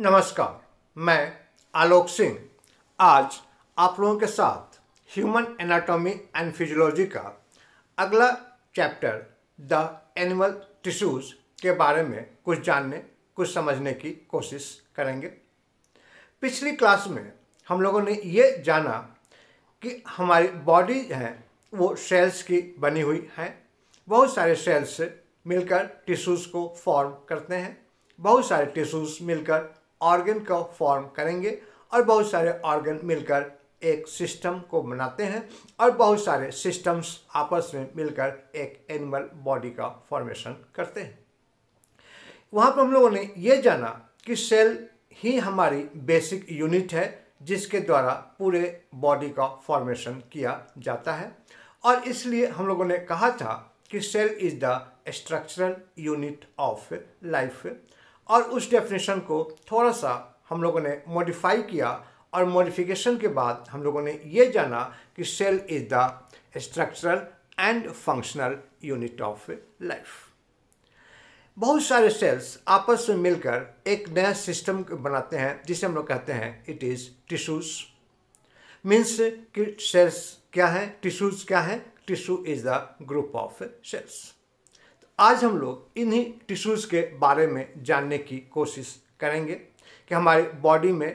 नमस्कार मैं आलोक सिंह आज आप लोगों के साथ ह्यूमन एनाटॉमी एंड फिजियोलॉजी का अगला चैप्टर द एनिमल टिश्यूज के बारे में कुछ जानने कुछ समझने की कोशिश करेंगे पिछली क्लास में हम लोगों ने ये जाना कि हमारी बॉडी हैं वो सेल्स की बनी हुई हैं बहुत सारे सेल्स मिलकर टिश्यूज़ को फॉर्म करते हैं बहुत सारे टिश्यूज़ मिलकर ऑर्गन को फॉर्म करेंगे और बहुत सारे ऑर्गन मिलकर एक सिस्टम को बनाते हैं और बहुत सारे सिस्टम्स आपस में मिलकर एक एनिमल बॉडी का फॉर्मेशन करते हैं वहाँ पर हम लोगों ने ये जाना कि सेल ही हमारी बेसिक यूनिट है जिसके द्वारा पूरे बॉडी का फॉर्मेशन किया जाता है और इसलिए हम लोगों ने कहा था कि cell is the structural unit of life और उस डेफिनेशन को थोड़ा सा हम लोगों ने मॉडिफाई किया और मॉडिफिकेशन के बाद हम लोगों ने ये जाना कि cell is the structural and functional unit of life बहुत सारे सेल्स आपस में मिलकर एक नया सिस्टम बनाते हैं जिसे हम लोग कहते हैं इट इज़ टिश्यूज़ मीन्स कि सेल्स क्या है टिश्यूज़ क्या है tissue is the group of cells आज हम लोग इन्हीं टिश्यूज़ के बारे में जानने की कोशिश करेंगे कि हमारे बॉडी में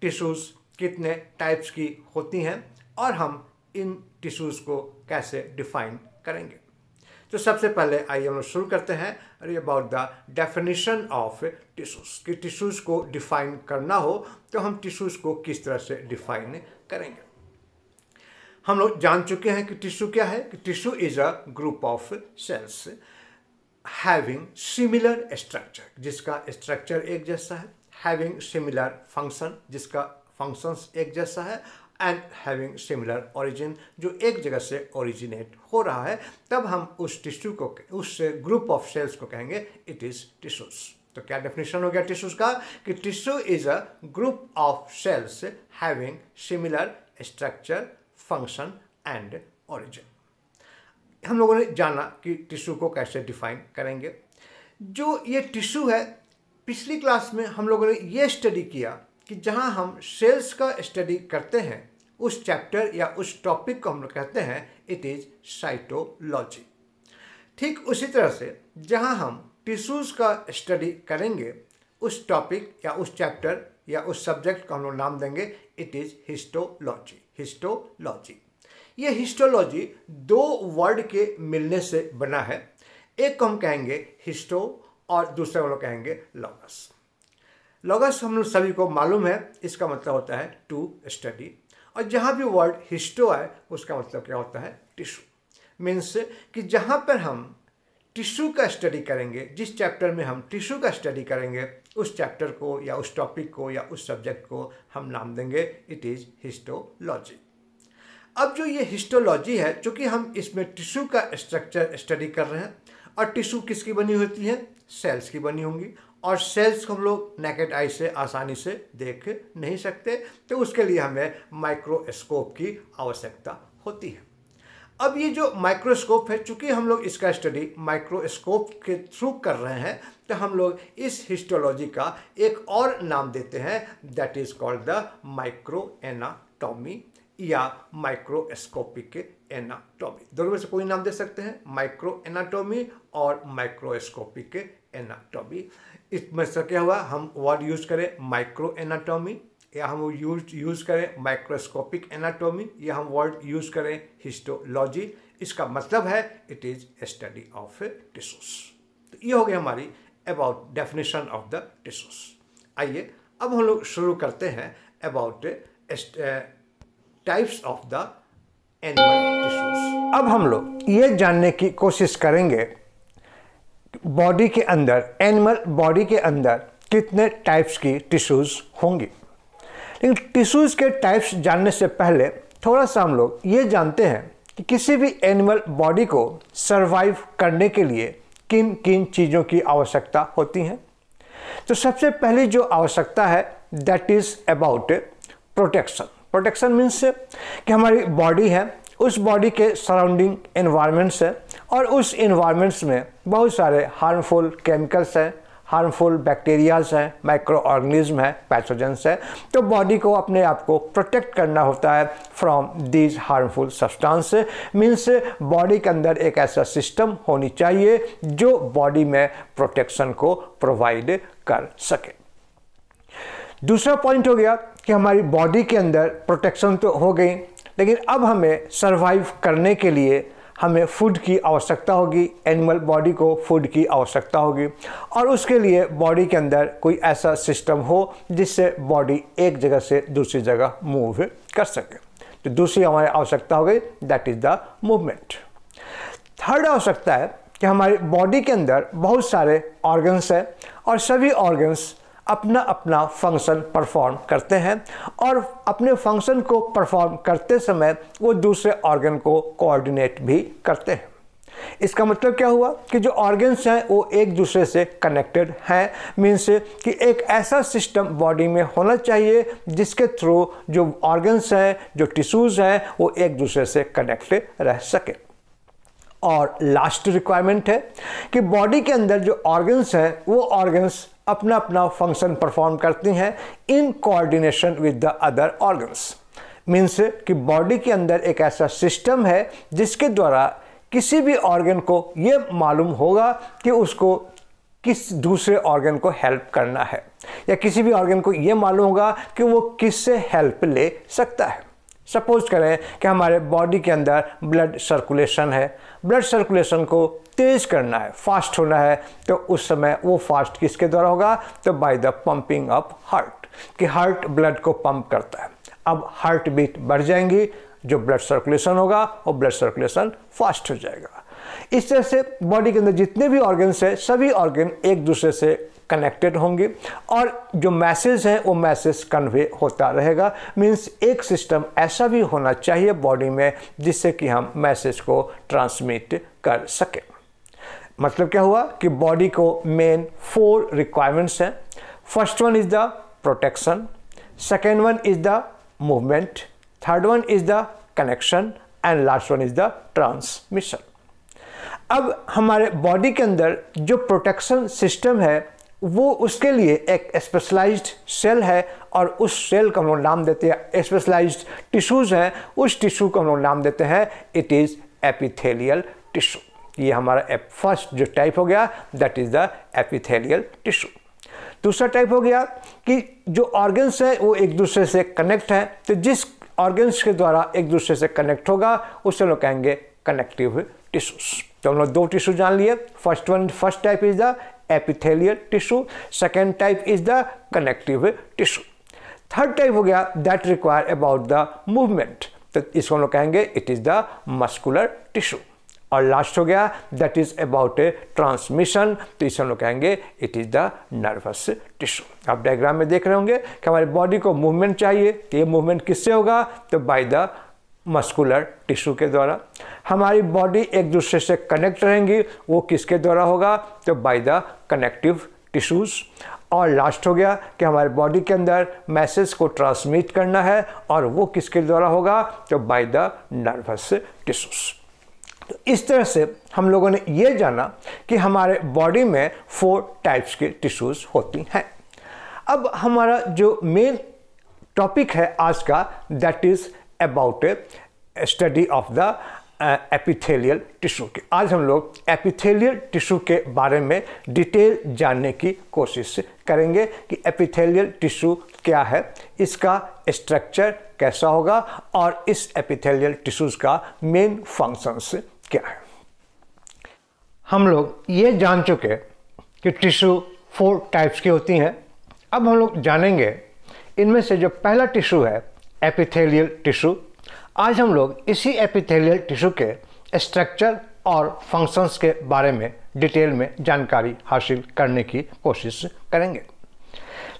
टिश्यूज़ कितने टाइप्स की होती हैं और हम इन टिश्यूज़ को कैसे डिफाइन करेंगे तो सबसे पहले आइए हम लोग शुरू करते हैं अरे about the definition of tissues कि टिश्यूज़ को डिफाइन करना हो तो हम टिश्यूज़ को किस तरह से डिफाइन करेंगे हम लोग जान चुके हैं कि टिश्यू क्या है कि tissue is a group of cells having similar structure जिसका स्ट्रक्चर एक जैसा है हैविंग सिमिलर फंक्शन जिसका फंक्शंस एक जैसा है एंड हैविंग सिमिलर ओरिजिन जो एक जगह से ओरिजिनेट हो रहा है तब हम उस टिश्यू को उस ग्रुप ऑफ सेल्स को कहेंगे इट इज़ टिश्यूज़ तो क्या डेफिनेशन हो गया टिश्यूज का कि tissue is a group of cells having similar structure function and origin हम लोगों ने जाना कि टिश्यू को कैसे डिफाइन करेंगे जो ये टिश्यू है पिछली क्लास में हम लोगों ने ये स्टडी किया कि जहाँ हम सेल्स का स्टडी करते हैं उस चैप्टर या उस टॉपिक को हम लोग कहते हैं इट इज़ साइटोलॉजी ठीक उसी तरह से जहाँ हम टिश्यूज़ का स्टडी करेंगे उस टॉपिक या उस चैप्टर या उस सब्जेक्ट का हम लोग नाम देंगे इट इज़ हिस्टोलॉजी हिस्टोलॉजी ये हिस्टोलॉजी दो वर्ड के मिलने से बना है एक को हम कहेंगे हिस्टो और दूसरा हम लोग कहेंगे लॉगस लॉगस हम लोग सभी को मालूम है इसका मतलब होता है टू स्टडी और जहाँ भी वर्ड हिस्टो है उसका मतलब क्या होता है टिश्यू मीन्स कि जहाँ पर हम टिश्यू का स्टडी करेंगे जिस चैप्टर में हम टिश्यू का स्टडी करेंगे उस चैप्टर को या उस टॉपिक को या उस सब्जेक्ट को हम नाम देंगे इट इज़ हिस्टोलॉजी अब जो ये हिस्टोलॉजी है चूँकि हम इसमें टिश्यू का स्ट्रक्चर स्टडी कर रहे हैं और टिश्यू किसकी बनी होती है सेल्स की बनी होंगी और सेल्स को हम लोग नेकेट आई से आसानी से देख नहीं सकते तो उसके लिए हमें माइक्रोस्कोप की आवश्यकता होती है अब ये जो माइक्रोस्कोप है चूँकि हम लोग इसका स्टडी माइक्रोस्कोप के थ्रू कर रहे हैं तो हम लोग इस हिस्टोलॉजी का एक और नाम देते हैं that is called the micro anatomy या माइक्रोस्कोपिक एनाटॉमी दोनों में से कोई नाम दे सकते हैं माइक्रो एनाटॉमी और माइक्रोस्कोपिक एनाटॉमी इसमें से क्या हुआ हम वर्ड यूज करें माइक्रो एनाटॉमी या हम यूज यूज करें माइक्रोस्कोपिक एनाटॉमी या हम वर्ड यूज करें हिस्टोलॉजी इसका मतलब है it is study of tissues तो ये हो गया हमारी about definition of the tissues आइए अब हम लोग शुरू करते हैं about types of the animal tissues अब हम लोग ये जानने की कोशिश करेंगे बॉडी के अंदर एनिमल बॉडी के अंदर कितने टाइप्स की टिश्यूज होंगी लेकिन टिश्यूज के टाइप्स जानने से पहले थोड़ा सा हम लोग ये जानते हैं कि किसी भी एनिमल बॉडी को सर्वाइव करने के लिए किन किन चीज़ों की आवश्यकता होती है तो सबसे पहली जो आवश्यकता है that is about protection protection means कि हमारी बॉडी है उस बॉडी के सराउंडिंग इन्वायरमेंट्स है और उस इन्वायरमेंट्स में बहुत सारे हार्मफुल केमिकल्स हैं हार्मफुल बैक्टीरियाज हैं माइक्रो ऑर्गेनिज्म है पैथोजेंस है तो बॉडी को अपने आप को प्रोटेक्ट करना होता है from these harmful substance means body के अंदर एक ऐसा सिस्टम होनी चाहिए जो बॉडी में प्रोटेक्शन को प्रोवाइड कर सके दूसरा पॉइंट हो गया कि हमारी बॉडी के अंदर प्रोटेक्शन तो हो गई लेकिन अब हमें सर्वाइव करने के लिए हमें फूड की आवश्यकता होगी एनिमल बॉडी को फूड की आवश्यकता होगी और उसके लिए बॉडी के अंदर कोई ऐसा सिस्टम हो जिससे बॉडी एक जगह से दूसरी जगह मूव कर सके तो दूसरी हमारी आवश्यकता हो गई that is the movement third आवश्यकता है कि हमारी बॉडी के अंदर बहुत सारे ऑर्गन्स हैं और सभी ऑर्गन्स अपना अपना फंक्शन परफॉर्म करते हैं और अपने फंक्शन को परफॉर्म करते समय वो दूसरे ऑर्गन को कोऑर्डिनेट भी करते हैं इसका मतलब क्या हुआ कि जो ऑर्गन्स हैं वो एक दूसरे से कनेक्टेड हैं मीन्स कि एक ऐसा सिस्टम बॉडी में होना चाहिए जिसके थ्रू जो ऑर्गन्स हैं जो टिश्यूज़ हैं वो एक दूसरे से कनेक्टेड रह सके और लास्ट रिक्वायरमेंट है कि बॉडी के अंदर जो ऑर्गन्स हैं वो ऑर्गन्स अपना अपना फंक्शन परफॉर्म करती हैं in coordination with the other organs means कि बॉडी के अंदर एक ऐसा सिस्टम है जिसके द्वारा किसी भी ऑर्गन को ये मालूम होगा कि उसको किस दूसरे ऑर्गन को हेल्प करना है या किसी भी ऑर्गन को ये मालूम होगा कि वो किससे हेल्प ले सकता है सपोज करें कि हमारे बॉडी के अंदर ब्लड सर्कुलेशन है ब्लड सर्कुलेशन को तेज करना है फास्ट होना है तो उस समय वो फास्ट किसके द्वारा होगा तो by the pumping of heart कि हार्ट ब्लड को पंप करता है अब हार्ट बीट बढ़ जाएंगी जो ब्लड सर्कुलेशन होगा वो ब्लड सर्कुलेशन फास्ट हो जाएगा इस तरह से बॉडी के अंदर जितने भी ऑर्गन्स हैं सभी ऑर्गन एक दूसरे से कनेक्टेड होंगे और जो मैसेज है वो मैसेज कन्वे होता रहेगा मीन्स एक सिस्टम ऐसा भी होना चाहिए बॉडी में जिससे कि हम मैसेज को ट्रांसमिट कर सकें मतलब क्या हुआ कि बॉडी को मेन फोर रिक्वायरमेंट्स हैं first one is the protection second one is the movement third one is the connection and last one is the transmission अब हमारे बॉडी के अंदर जो प्रोटेक्शन सिस्टम है वो उसके लिए एक स्पेशलाइज्ड सेल है और उस सेल को हम लोग नाम देते हैं स्पेशलाइज्ड टिश्यूज़ हैं उस टिश्यू को हम लोग नाम देते हैं इट इज़ एपिथेलियल टिश्यू ये हमारा फर्स्ट जो टाइप हो गया that is the epithelial tissue दूसरा टाइप हो गया कि जो ऑर्गन्स हैं वो एक दूसरे से कनेक्ट हैं तो जिस ऑर्गन्स के द्वारा एक दूसरे से कनेक्ट होगा उसे लोग कहेंगे कनेक्टिव टिश्यूज़ तो हम लोग दो टिश्यू जान लिए first one first type is the epithelial tissue second type is the connective tissue third type हो गया that require about the movement तो इसको हम लोग कहेंगे it is the muscular tissue और लास्ट हो गया that is about a transmission तो इसे हम लोग कहेंगे it is the nervous tissue आप डायग्राम में देख रहे होंगे कि हमारे बॉडी को मूवमेंट चाहिए तो ये मूवमेंट किससे होगा तो बाय द मस्कुलर टिश्यू के द्वारा हमारी बॉडी एक दूसरे से कनेक्ट रहेंगी वो किसके द्वारा होगा तो बाय द कनेक्टिव टिश्यूज़ और लास्ट हो गया कि हमारे बॉडी के अंदर मैसेज को ट्रांसमिट करना है और वो किसके द्वारा होगा तो बाय द नर्वस टिश्यूज़ तो इस तरह से हम लोगों ने ये जाना कि हमारे बॉडी में फोर टाइप्स के टिश्यूज़ होती हैं अब हमारा जो मेन टॉपिक है आज का that is about study of the epithelial tissue की आज हम लोग एपिथेलियल टिश्यू के बारे में डिटेल जानने की कोशिश करेंगे कि एपिथेलियल टिश्यू क्या है इसका स्ट्रक्चर कैसा होगा और इस एपिथेलियल टिश्यूज़ का मेन फंक्शंस क्या है हम लोग ये जान चुके कि टिश्यू फोर टाइप्स की होती हैं अब हम लोग जानेंगे इनमें से जो पहला टिश्यू है एपिथेलियल टिश्यू आज हम लोग इसी एपिथेलियल टिश्यू के स्ट्रक्चर और फंक्शंस के बारे में डिटेल में जानकारी हासिल करने की कोशिश करेंगे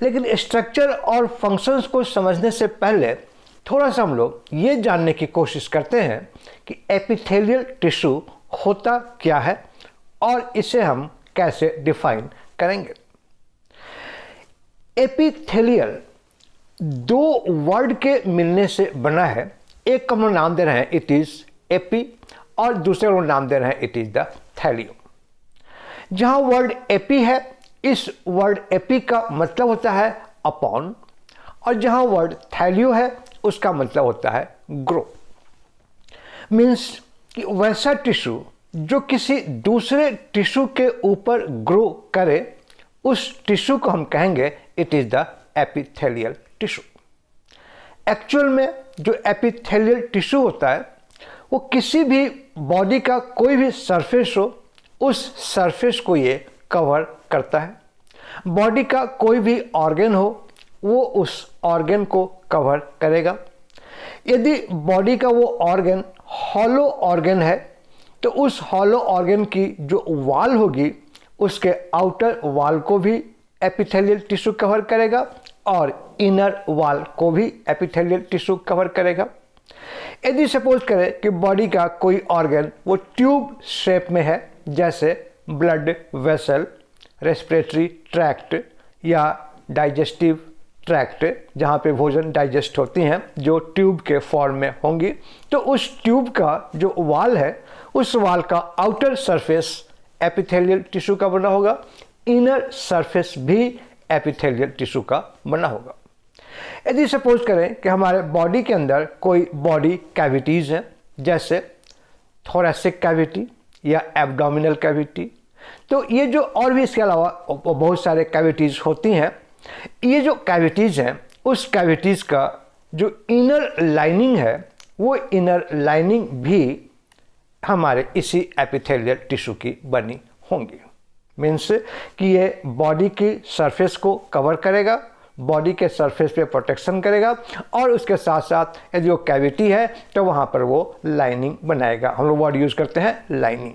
लेकिन स्ट्रक्चर और फंक्शंस को समझने से पहले थोड़ा सा हम लोग ये जानने की कोशिश करते हैं कि एपिथेलियल टिश्यू होता क्या है और इसे हम कैसे डिफाइन करेंगे एपिथेलियल दो वर्ड के मिलने से बना है एक का हम नाम दे रहे हैं इट इज़ एपी और दूसरे को नाम दे रहे हैं इट इज़ द थैलियम जहां वर्ड एपी है इस वर्ड एपी का मतलब होता है अपॉन और जहां वर्ड थैलियो है उसका मतलब होता है ग्रो मीन्स कि वैसा टिश्यू जो किसी दूसरे टिश्यू के ऊपर ग्रो करे उस टिश्यू को हम कहेंगे it is the epithelial tissue actual में जो एपिथेलियल टिश्यू होता है वो किसी भी बॉडी का कोई भी सरफेस हो उस सरफेस को ये कवर करता है बॉडी का कोई भी ऑर्गेन हो वो उस ऑर्गेन को कवर करेगा यदि बॉडी का वो ऑर्गेन हॉलो ऑर्गेन है तो उस हॉलो ऑर्गेन की जो वाल होगी उसके आउटर वाल को भी एपिथेलियल टिश्यू कवर करेगा और इनर वॉल को भी एपिथेलियल टिश्यू कवर करेगा यदि सपोज करें कि बॉडी का कोई ऑर्गन वो ट्यूब शेप में है जैसे ब्लड वेसल रेस्पिरेटरी ट्रैक्ट या डाइजेस्टिव ट्रैक्ट जहाँ पे भोजन डाइजेस्ट होती हैं जो ट्यूब के फॉर्म में होंगी तो उस ट्यूब का जो वाल है उस वाल का आउटर सरफेस एपिथेलियल टिश्यू का बना होगा इनर सरफेस भी एपिथेलियल टिश्यू का बना होगा यदि सपोज करें कि हमारे बॉडी के अंदर कोई बॉडी कैविटीज़ हैं जैसे थोरेसिक कैविटी या एब्डोमिनल कैविटी तो ये जो और भी इसके अलावा बहुत सारे कैविटीज़ होती हैं ये जो कैविटीज़ हैं उस कैविटीज़ का जो इनर लाइनिंग है वो इनर लाइनिंग भी हमारे इसी एपिथेलियल टिश्यू की बनी होंगी मीन्स कि ये बॉडी की सरफेस को कवर करेगा बॉडी के सरफेस पे प्रोटेक्शन करेगा और उसके साथ साथ यदि वो कैविटी है तो वहाँ पर वो लाइनिंग बनाएगा हम लोग वर्ड यूज़ करते हैं लाइनिंग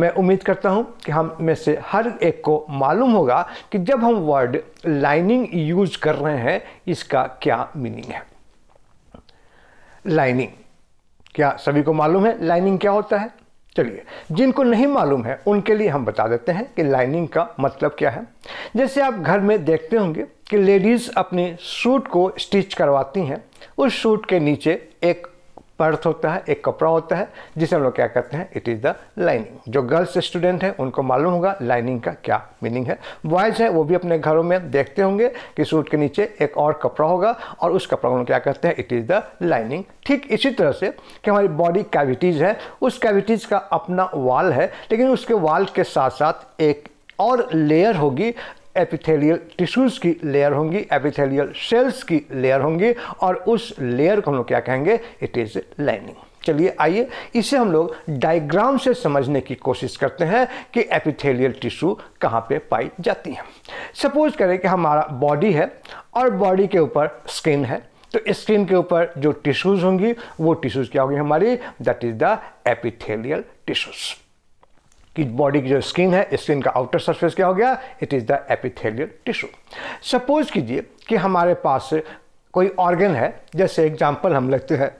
मैं उम्मीद करता हूँ कि हम में से हर एक को मालूम होगा कि जब हम वर्ड लाइनिंग यूज कर रहे हैं इसका क्या मीनिंग है लाइनिंग क्या सभी को मालूम है लाइनिंग क्या होता है चलिए जिनको नहीं मालूम है उनके लिए हम बता देते हैं कि लाइनिंग का मतलब क्या है जैसे आप घर में देखते होंगे कि लेडीज़ अपने सूट को स्टिच करवाती हैं उस सूट के नीचे एक पर्थ होता है एक कपड़ा होता है जिसे हम लोग क्या कहते हैं इट इज़ द लाइनिंग जो गर्ल्स स्टूडेंट हैं उनको मालूम होगा लाइनिंग का क्या मीनिंग है बॉयज़ हैं वो भी अपने घरों में देखते होंगे कि सूट के नीचे एक और कपड़ा होगा और उस कपड़ा को क्या कहते हैं इट इज़ द लाइनिंग ठीक इसी तरह से कि हमारी बॉडी कैविटीज़ है उस कैविटीज़ का अपना वाल है लेकिन उसके वाल के साथ साथ एक और लेयर होगी एपिथेलियल टिश्यूज़ की लेयर होंगी एपिथेलियल सेल्स की लेयर होंगी और उस लेयर को हम लोग क्या कहेंगे इट इज़ लाइनिंग चलिए आइए इसे हम लोग डायग्राम से समझने की कोशिश करते हैं कि एपिथेलियल टिश्यू कहाँ पे पाई जाती है सपोज करें कि हमारा बॉडी है और बॉडी के ऊपर स्किन है तो स्किन के ऊपर जो टिश्यूज़ होंगी वो टिश्यूज़ क्या होगी हमारी that is the epithelial tissues कि बॉडी की जो स्किन है स्किन का आउटर सरफेस क्या हो गया it is the epithelial tissue suppose कीजिए कि हमारे पास कोई ऑर्गन है जैसे एग्जाम्पल हम लेते हैं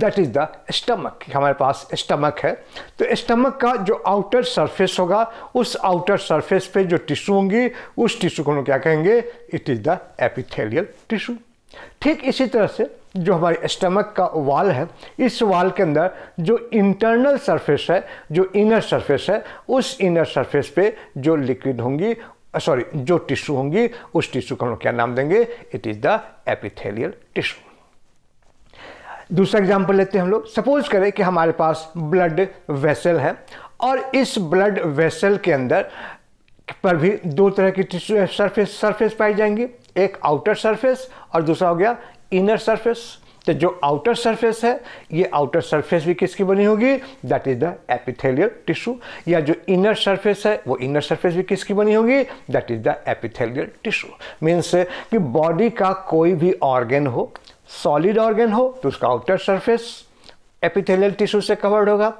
दैट इज़ द स्टमक हमारे पास स्टमक है तो स्टमक का जो आउटर सरफेस होगा उस आउटर सरफेस पे जो टिश्यू होंगी उस टिश्यू को हम क्या कहेंगे it is the epithelial tissue ठीक इसी तरह से जो हमारे स्टमक का वाल है इस वाल के अंदर जो इंटरनल सरफेस है जो इनर सरफेस है उस इनर सरफेस पे जो लिक्विड होंगी सॉरी जो टिश्यू होंगी उस टिश्यू को हम लोग क्या नाम देंगे it is the epithelial tissue दूसरा एग्जाम्पल लेते हैं हम लोग सपोज करें कि हमारे पास ब्लड वेसल है और इस ब्लड वेसल के अंदर पर भी दो तरह की टिश्यू सरफेस सरफेस पाई जाएंगी एक आउटर सरफेस और दूसरा हो गया इनर सरफेस तो जो आउटर सरफेस है ये आउटर सरफेस भी किसकी बनी होगी that is the epithelial tissue या जो इनर सरफेस है वो इनर सरफेस भी किसकी बनी होगी that is the epithelial tissue means कि बॉडी का कोई भी ऑर्गेन हो सॉलिड ऑर्गेन हो तो उसका आउटर सरफेस एपिथेलियल टिश्यू से कवर्ड होगा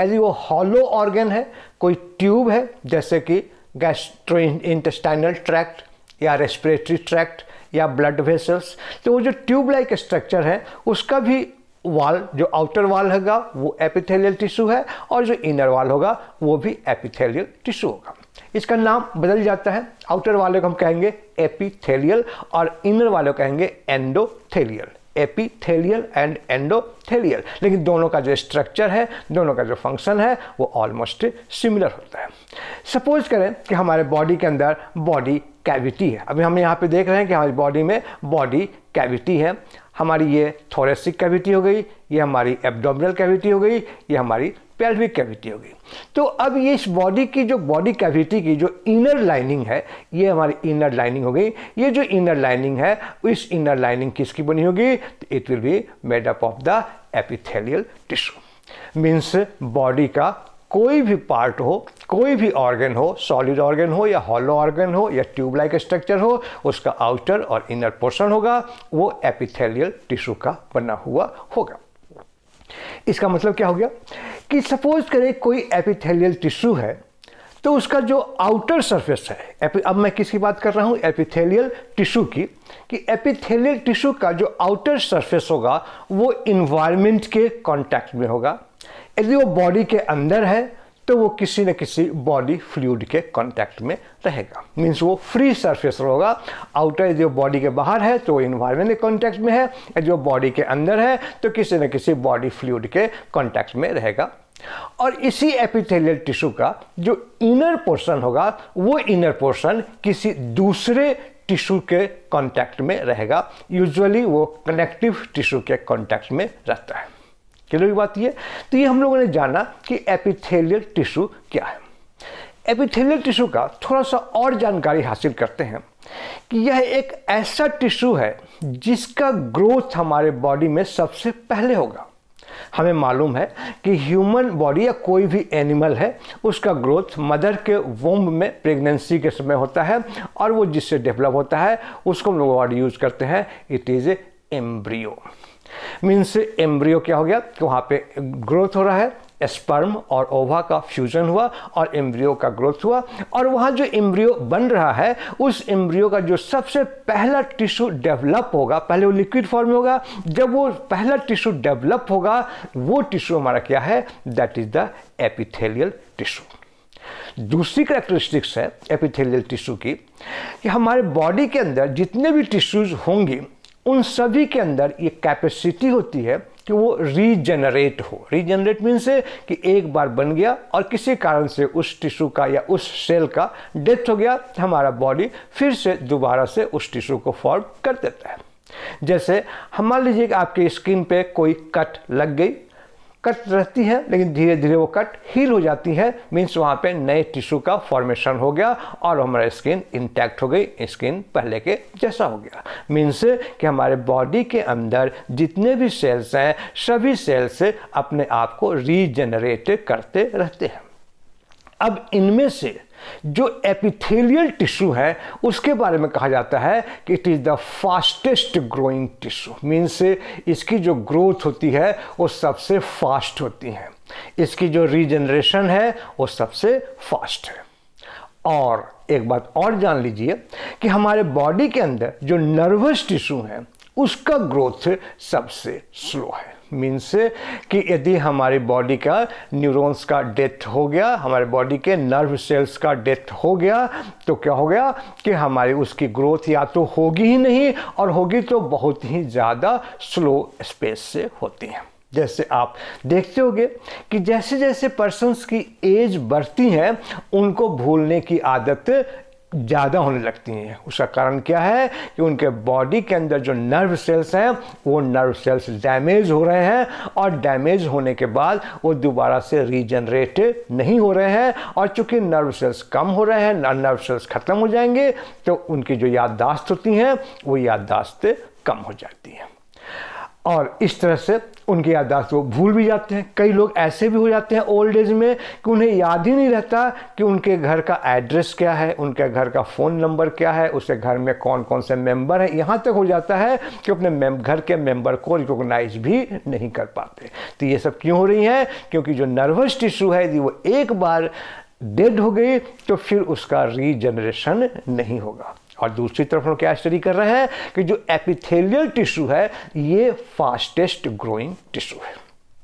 यदि वो हॉलो ऑर्गेन है कोई ट्यूब है जैसे कि गैस्ट्रो इंटेस्टाइनल ट्रैक्ट या रेस्पिरेटरी ट्रैक्ट या ब्लड वेसल्स तो वो जो ट्यूब लाइक स्ट्रक्चर है उसका भी वाल जो आउटर वाल होगा वो एपिथेलियल टिश्यू है और जो इनर वाल होगा वो भी एपिथेलियल टिश्यू होगा इसका नाम बदल जाता है आउटर वाले को हम कहेंगे एपिथेलियल और इनर वाले को कहेंगे एंडोथेलियल एपीथेलियल एंड एंडोथेलियल लेकिन दोनों का जो स्ट्रक्चर है दोनों का जो फंक्शन है वो ऑलमोस्ट सिमिलर होता है सपोज करें कि हमारे बॉडी के अंदर बॉडी कैविटी है अभी हम यहाँ पे देख रहे हैं कि हमारी बॉडी में बॉडी कैविटी है हमारी ये थोरेसिक कैविटी हो गई ये हमारी एबडोमिनल कैविटी हो गई ये हमारी पेल्विक कैविटी हो गई तो अब ये इस बॉडी की जो बॉडी कैविटी की जो इनर लाइनिंग है ये हमारी इनर लाइनिंग हो गई ये जो इनर लाइनिंग है इस इनर लाइनिंग किसकी बनी होगी तो it will be made up of the epithelial tissue means body का कोई भी पार्ट हो कोई भी ऑर्गन हो सॉलिड ऑर्गन हो या हॉलो ऑर्गन हो या ट्यूब लाइक स्ट्रक्चर हो उसका आउटर और इनर पोर्शन होगा वो एपिथेलियल टिश्यू का बना हुआ होगा इसका मतलब क्या हो गया कि सपोज करें कोई एपिथेलियल टिश्यू है तो उसका जो आउटर सरफेस है अब मैं किसकी बात कर रहा हूँ एपिथेलियल टिश्यू की कि एपिथेलियल टिश्यू का जो आउटर सरफेस होगा वो इन्वायरमेंट के कांटेक्ट में होगा यदि वो बॉडी के अंदर है तो वो किसी न किसी बॉडी फ्लूड के कांटेक्ट में रहेगा मीन्स वो फ्री सरफेस होगा आउटर जो बॉडी के बाहर है तो वो इन्वायरमेंट के कांटेक्ट में है यदि जो बॉडी के अंदर है तो किसी न किसी बॉडी फ्लूड के कांटेक्ट में रहेगा और इसी एपिथेलियल टिश्यू का जो इनर पोर्शन होगा वो इनर पोर्शन किसी दूसरे टिश्यू के कांटेक्ट में रहेगा यूजुअली वो कनेक्टिव टिश्यू के कांटेक्ट में रहता है क्लियर बात ये तो ये हम लोगों ने जाना कि एपिथेलियल टिश्यू क्या है एपिथेलियल टिश्यू का थोड़ा सा और जानकारी हासिल करते हैं कि यह एक ऐसा टिश्यू है जिसका ग्रोथ हमारे बॉडी में सबसे पहले होगा हमें मालूम है कि ह्यूमन बॉडी या कोई भी एनिमल है उसका ग्रोथ मदर के वोम्ब में प्रेगनेंसी के समय होता है और वो जिससे डेवलप होता है उसको हम लोग वर्ड यूज़ करते हैं it is a embryo means embryo क्या हो गया कि वहाँ पे ग्रोथ हो रहा है स्पर्म और ओवा का फ्यूजन हुआ और एम्ब्रियो का ग्रोथ हुआ और वहाँ जो एम्ब्रियो बन रहा है उस एम्ब्रियो का जो सबसे पहला टिश्यू डेवलप होगा पहले वो लिक्विड फॉर्म में होगा जब वो पहला टिश्यू डेवलप होगा वो टिश्यू हमारा क्या है that is the epithelial tissue दूसरी करेक्टरिस्टिक्स है एपिथेलियल टिश्यू की कि हमारे बॉडी के अंदर जितने भी टिश्यूज होंगे उन सभी के अंदर ये कैपेसिटी होती है कि वो रीजनरेट हो रीजनरेट मीन्स से कि एक बार बन गया और किसी कारण से उस टिश्यू का या उस सेल का डेथ हो गया हमारा बॉडी फिर से दोबारा से उस टिश्यू को फॉर्म कर देता है जैसे हम मान लीजिए कि आपकी स्किन पे कोई कट लग गई कट रहती है लेकिन धीरे धीरे वो कट हील हो जाती है मीन्स वहाँ पे नए टिश्यू का फॉर्मेशन हो गया और हमारा स्किन इंटैक्ट हो गई स्किन पहले के जैसा हो गया मीन्स कि हमारे बॉडी के अंदर जितने भी सेल्स हैं सभी सेल्स अपने आप को रीजनरेट करते रहते हैं अब इनमें से जो एपिथेलियल टिश्यू है उसके बारे में कहा जाता है कि it is the fastest growing tissue means इसकी जो ग्रोथ होती है वो सबसे फास्ट होती है इसकी जो रीजनरेशन है वो सबसे फास्ट है और एक बात और जान लीजिए कि हमारे बॉडी के अंदर जो नर्वस टिश्यू है उसका ग्रोथ सबसे स्लो है मीन्स कि यदि हमारे बॉडी का न्यूरॉन्स का डेथ हो गया हमारे बॉडी के नर्व सेल्स का डेथ हो गया तो क्या हो गया कि हमारी उसकी ग्रोथ या तो होगी ही नहीं और होगी तो बहुत ही ज़्यादा स्लो स्पेस से होती है जैसे आप देखते होंगे कि जैसे जैसे पर्सनस की एज बढ़ती है उनको भूलने की आदत ज़्यादा होने लगती हैं उसका कारण क्या है कि उनके बॉडी के अंदर जो नर्व सेल्स हैं वो नर्व सेल्स डैमेज हो रहे हैं और डैमेज होने के बाद वो दोबारा से रीजनरेट नहीं हो रहे हैं और चूंकि नर्व सेल्स कम हो रहे हैं नर्व सेल्स ख़त्म हो जाएंगे तो उनकी जो याददाश्त होती हैं वो याददाश्त कम हो जाती है और इस तरह से उनकी याददाश्त वो भूल भी जाते हैं कई लोग ऐसे भी हो जाते हैं ओल्ड एज में कि उन्हें याद ही नहीं रहता कि उनके घर का एड्रेस क्या है उनके घर का फ़ोन नंबर क्या है उसके घर में कौन कौन से मेंबर हैं यहाँ तक हो जाता है कि अपने घर के मेंबर को रिकोगनाइज भी नहीं कर पाते तो ये सब क्यों हो रही है क्योंकि जो नर्वस टिश्यू है यदि वो एक बार डेड हो गई तो फिर उसका रीजनरेशन नहीं होगा और दूसरी तरफ हम क्या स्टडी कर रहे हैं कि जो एपिथेलियल टिश्यू है ये फास्टेस्ट ग्रोइंग टिश्यू है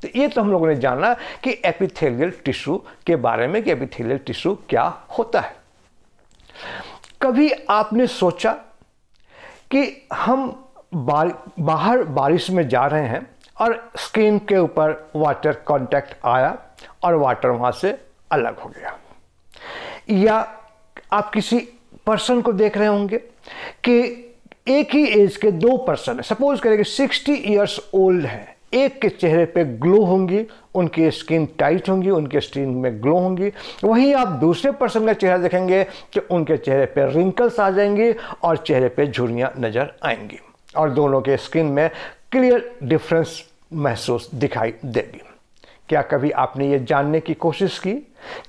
तो ये तो हम लोगों ने जाना कि एपिथेलियल टिश्यू के बारे में कि एपिथेलियल टिश्यू क्या होता है कभी आपने सोचा कि हम बार, बाहर बारिश में जा रहे हैं और स्क्रीन के ऊपर वाटर कॉन्टैक्ट आया और वाटर वहां से अलग हो गया या आप किसी पर्सन को देख रहे होंगे कि एक ही एज के दो पर्सन है सपोज करें कि सिक्सटी ईयर्स ओल्ड है एक के चेहरे पे ग्लो होंगी उनकी स्किन टाइट होंगी उनके स्किन में ग्लो होंगी वहीं आप दूसरे पर्सन का चेहरा देखेंगे कि उनके चेहरे पे रिंकल्स आ जाएंगी और चेहरे पे झुरियाँ नज़र आएंगी और दोनों के स्किन में क्लियर डिफरेंस महसूस दिखाई देगी क्या कभी आपने ये जानने की कोशिश की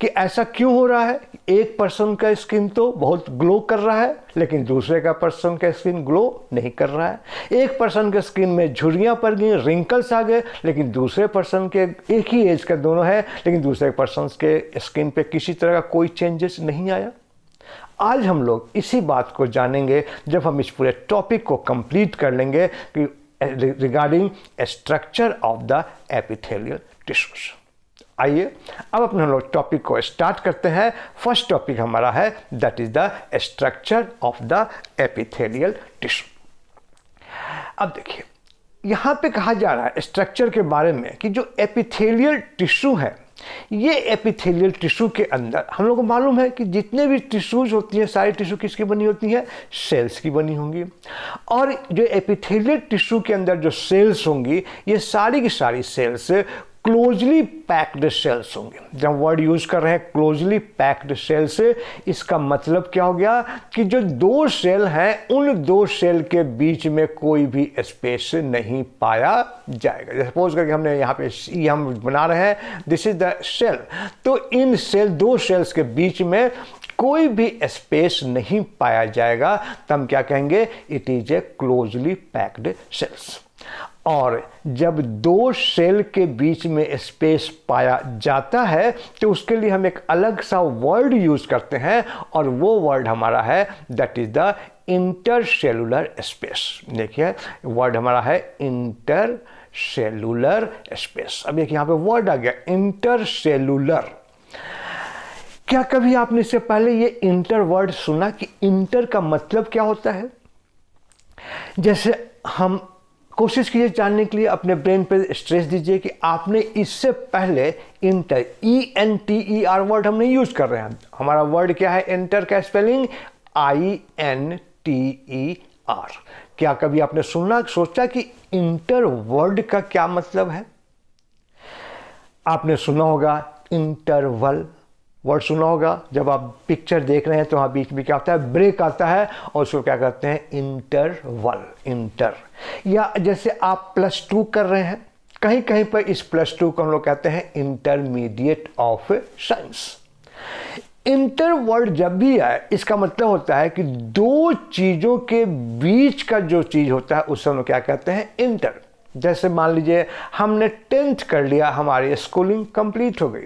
कि ऐसा क्यों हो रहा है एक पर्सन का स्किन तो बहुत ग्लो कर रहा है लेकिन दूसरे का पर्सन का स्किन ग्लो नहीं कर रहा है एक पर्सन के स्किन में झुरियाँ पड़ गई रिंकल्स आ गए लेकिन दूसरे पर्सन के एक ही एज का दोनों है लेकिन दूसरे पर्सन के स्किन पे किसी तरह का कोई चेंजेस नहीं आया आज हम लोग इसी बात को जानेंगे जब हम इस पूरे टॉपिक को कंप्लीट कर लेंगे कि regarding structure of the epithelial tissues आइए अब अपने हम लोग टॉपिक को स्टार्ट करते हैं फर्स्ट टॉपिक हमारा है that is the structure of the epithelial tissue अब देखिए यहाँ पे कहा जा रहा है स्ट्रक्चर के बारे में कि जो एपिथेलियल टिश्यू है ये एपिथेलियल टिश्यू के अंदर हम लोग को मालूम है कि जितने भी टिश्यूज होती हैं सारी टिश्यू किसकी बनी होती हैं सेल्स की बनी होंगी और जो एपिथेलियल टिश्यू के अंदर जो सेल्स होंगी ये सारी की सारी सेल्स क्लोजली पैक्ड सेल्स होंगे जब वर्ड यूज कर रहे हैं क्लोजली पैक्ड सेल्स इसका मतलब क्या हो गया कि जो दो सेल हैं उन दो सेल के बीच में कोई भी स्पेस नहीं पाया जाएगा सपोज करके हमने यहाँ पे ये हम बना रहे हैं दिस इज द सेल तो इन सेल दो सेल्स के बीच में कोई भी स्पेस नहीं पाया जाएगा तो हम क्या कहेंगे it is a closely packed cells और जब दो सेल के बीच में स्पेस पाया जाता है तो उसके लिए हम एक अलग सा वर्ड यूज़ करते हैं और वो वर्ड हमारा है that is the intercellular space देखिए वर्ड हमारा है इंटर सेलुलर स्पेस अब एक यहाँ पे वर्ड आ गया इंटरसेलुलर क्या कभी आपने इससे पहले ये इंटर वर्ड सुना कि इंटर का मतलब क्या होता है जैसे हम कोशिश कीजिए जानने के लिए अपने ब्रेन पर स्ट्रेस दीजिए कि आपने इससे पहले inter E N T E R word हम नहीं यूज कर रहे हैं हमारा वर्ड क्या है इंटर का spelling I N T E R क्या कभी आपने सुना सोचा कि इंटर वर्ड का क्या मतलब है आपने सुना होगा इंटरवल वर्ड सुना होगा जब आप पिक्चर देख रहे हैं तो वहाँ बीच में क्या होता है ब्रेक आता है और उसको क्या कहते हैं इंटरवल इंटर या जैसे आप प्लस टू कर रहे हैं कहीं कहीं पर इस प्लस टू को हम लोग कहते हैं intermediate of science inter word जब भी आए इसका मतलब होता है कि दो चीज़ों के बीच का जो चीज़ होता है उसे हम लोग क्या कहते हैं इंटर जैसे मान लीजिए हमने टेंथ कर लिया हमारी स्कूलिंग कंप्लीट हो गई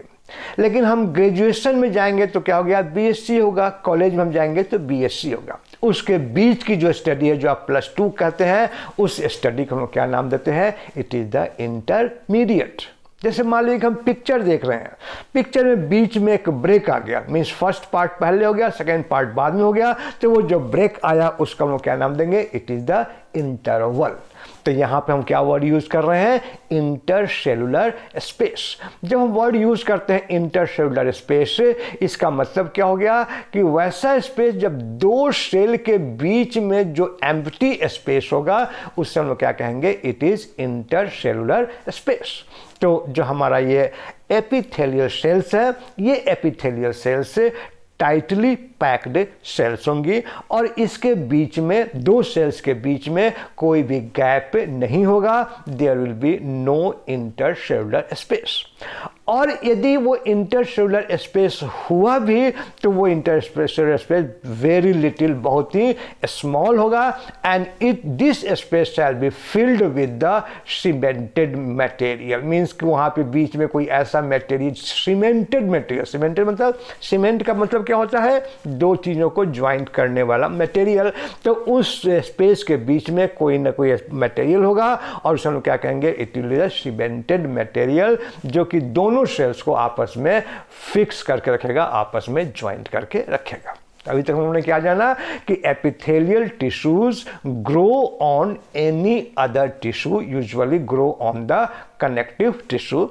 लेकिन हम ग्रेजुएशन में जाएंगे तो क्या हो गया बी होगा कॉलेज में हम जाएंगे तो बी होगा उसके बीच की जो स्टडी है जो आप प्लस टू कहते हैं उस स्टडी को हम क्या नाम देते हैं इट इज़ द इंटरमीडिएट जैसे मान लीजिए हम पिक्चर देख रहे हैं पिक्चर में बीच में एक ब्रेक आ गया मीन्स फर्स्ट पार्ट पहले हो गया सेकेंड पार्ट बाद में हो गया तो वो जो ब्रेक आया उसका हम क्या नाम देंगे इट इज़ द इंटरवल तो यहाँ पे हम क्या वर्ड यूज़ कर रहे हैं इंटरसेलुलर स्पेस जब हम वर्ड यूज़ करते हैं इंटरसेलुलर स्पेस इसका मतलब क्या हो गया कि वैसा स्पेस जब दो सेल के बीच में जो एम्प्टी स्पेस होगा उससे हम लोग क्या कहेंगे इट इज़ इंटरसेलुलर स्पेस तो जो हमारा ये एपिथेलियल सेल्स है ये epithelial cells tightly packed cells होंगी और इसके बीच में दो सेल्स के बीच में कोई भी गैप नहीं होगा there will be no inter space और यदि वो इंटरसेलुलर स्पेस हुआ भी तो वो इंटरसेलुलर स्पेस वेरी लिटिल बहुत ही स्मॉल होगा and it this space shall be filled with the cemented material means कि वहाँ पे बीच में कोई ऐसा मटेरियल सीमेंटेड मटेरियल सीमेंटेड मतलब सीमेंट का मतलब क्या होता है दो चीज़ों को ज्वाइंट करने वाला मटेरियल तो उस स्पेस के बीच में कोई ना कोई मटेरियल होगा और उस क्या कहेंगे इट विल सीमेंटेड मटेरियल जो कि दोनों दोनों सेल्स को आपस में फिक्स करके रखेगा आपस में ज्वाइंट करके रखेगा अभी तक हमने क्या जाना कि epithelial tissues grow on any other tissue usually grow on the connective tissue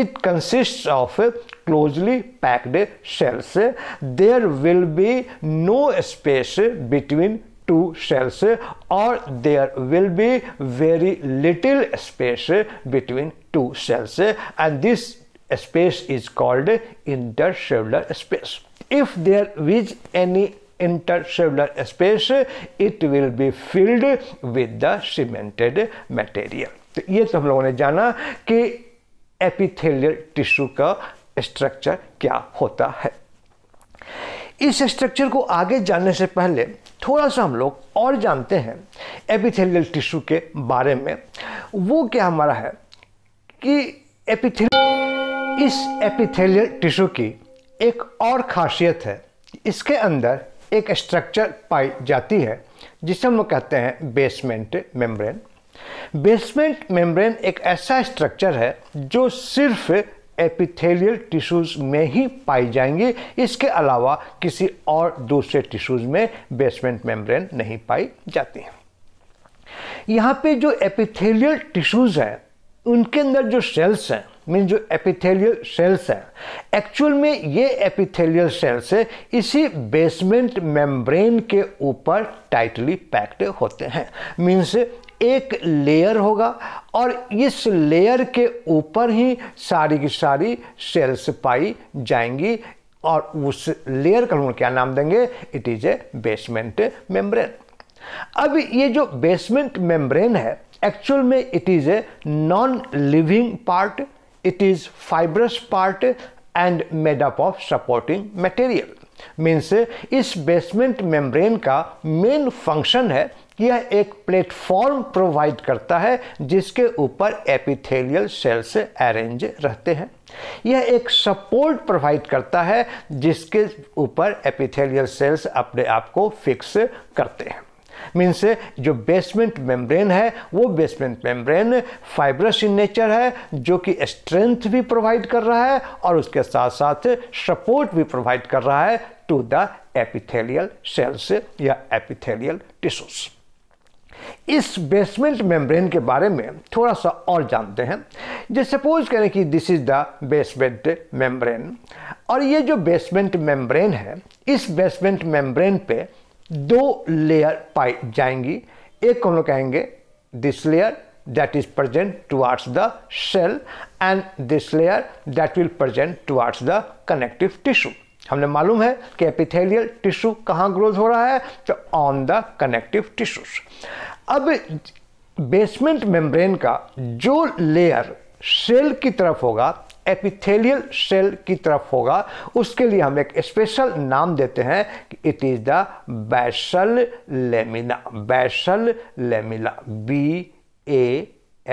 it consist of closely packed cells there will be no space between two cells और there will be very little space between two cells and this space is called intercellular space. If there is any intercellular space, it will be filled with the cemented material. तो ये तो हम लोगों ने जाना कि epithelial tissue का structure क्या होता है इस स्ट्रक्चर को आगे जानने से पहले थोड़ा सा हम लोग और जानते हैं एपिथेलियल टिश्यू के बारे में वो क्या हमारा है कि एपिथेलियल इस एपिथेलियल टिश्यू की एक और खासियत है इसके अंदर एक स्ट्रक्चर पाई जाती है जिसे हम कहते हैं बेसमेंट मेम्ब्रेन बेसमेंट मेम्ब्रेन एक ऐसा स्ट्रक्चर है जो सिर्फ एपिथेलियल टिश्यूज में ही पाई जाएंगी इसके अलावा किसी और दूसरे टिश्यूज में बेसमेंट मेम्ब्रेन नहीं पाई जाती है यहाँ पे जो एपिथेलियल टिश्यूज हैं उनके अंदर जो सेल्स हैं मीन जो एपिथेलियल सेल्स है एक्चुअल में ये एपिथेलियल सेल्स इसी बेसमेंट मेम्ब्रेन के ऊपर टाइटली पैक्ड होते हैं मीन्स एक लेयर होगा और इस लेयर के ऊपर ही सारी की सारी सेल्स पाई जाएंगी और उस लेयर का हम क्या नाम देंगे it is a basement membrane अब ये जो बेसमेंट मेम्ब्रेन है एक्चुअल में it is a non living part it is fibrous part and made up of supporting material means इस बेसमेंट मेम्ब्रेन का मेन फंक्शन है यह एक प्लेटफॉर्म प्रोवाइड करता है जिसके ऊपर एपिथेलियल सेल्स अरेंज रहते हैं यह एक सपोर्ट प्रोवाइड करता है जिसके ऊपर एपिथेलियल सेल्स अपने आप को फिक्स करते हैं मीन्स eh, जो बेसमेंट मेम्ब्रेन है वो basement membrane fibrous in nature है जो कि स्ट्रेंथ भी प्रोवाइड कर रहा है और उसके साथ साथ सपोर्ट भी प्रोवाइड कर रहा है टू द एपिथेलियल सेल्स या एपिथेलियल टिश्यूज़ इस बेसमेंट मेम्ब्रेन के बारे में थोड़ा सा और जानते हैं जैसे सपोज करें कि this is the basement membrane और ये जो बेसमेंट मेम्ब्रेन है इस बेसमेंट मेम्ब्रेन पे दो लेयर पाई जाएंगी एक को हम लोग कहेंगे this layer that is present towards the cell and this layer that will present towards the connective tissue हमने मालूम है कि एपिथेलियल टिश्यू कहाँ ग्रोथ हो रहा है तो ऑन द कनेक्टिव टिश्यूज अब बेसमेंट मेम्ब्रेन का जो लेयर सेल की तरफ होगा एपिथेलियल सेल की तरफ होगा उसके लिए हम एक स्पेशल नाम देते हैं कि it is the basal lamina basal lamella B A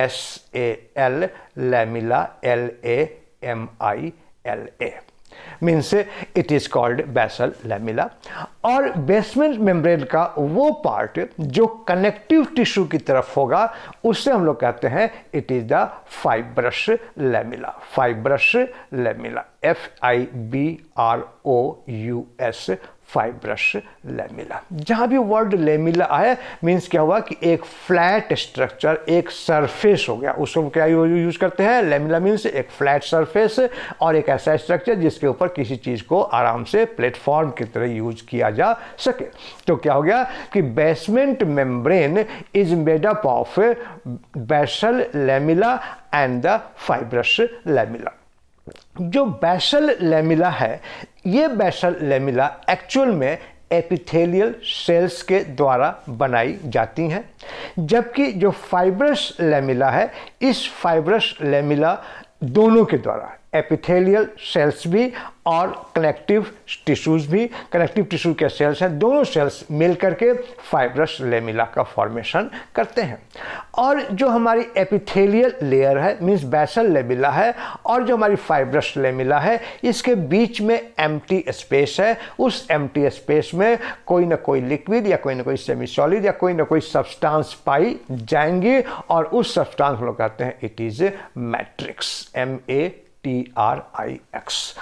S A L lamella L A M I L A means it is called basal lamella और बेसमेंट मेम्ब्रेन का वो पार्ट जो कनेक्टिव टिश्यू की तरफ होगा उससे हम लोग कहते हैं it is the fibrous lamella brush lamella F I B R O U S brush lamella जहाँ भी वर्ड लेमिला आया मीन्स क्या हुआ कि एक फ्लैट स्ट्रक्चर एक सरफेस हो गया उसको क्या यूज़ करते हैं लेमिला मीन्स एक फ्लैट सरफेस और एक ऐसा स्ट्रक्चर जिसके ऊपर किसी चीज़ को आराम से प्लेटफॉर्म की तरह यूज किया जा सके तो क्या हो गया कि basement membrane is made up of basal lamella and the fibrous lamella जो बैसल लेमिला है ये बैसल लेमिला एक्चुअल में एपिथेलियल सेल्स के द्वारा बनाई जाती हैं जबकि जो फाइब्रस लेमिला है इस फाइब्रस लेमिला दोनों के द्वारा एपिथेलियल सेल्स भी और कनेक्टिव टिश्यूज भी कनेक्टिव टिश्यू के सेल्स हैं दोनों सेल्स मिल करके फाइब्रस लेमिला का फॉर्मेशन करते हैं और जो हमारी एपिथेलियल लेयर है मींस बैसल लेमिला है और जो हमारी फाइब्रस लेमिला है इसके बीच में एम्प्टी स्पेस है उस एम्प्टी स्पेस में कोई ना कोई लिक्विड या कोई ना कोई सेमी सॉलिड या कोई ना कोई सब्सटांस पाई जाएंगी और उस सब्सटांस हम लोग कहते हैं it is a matrix M A T R I X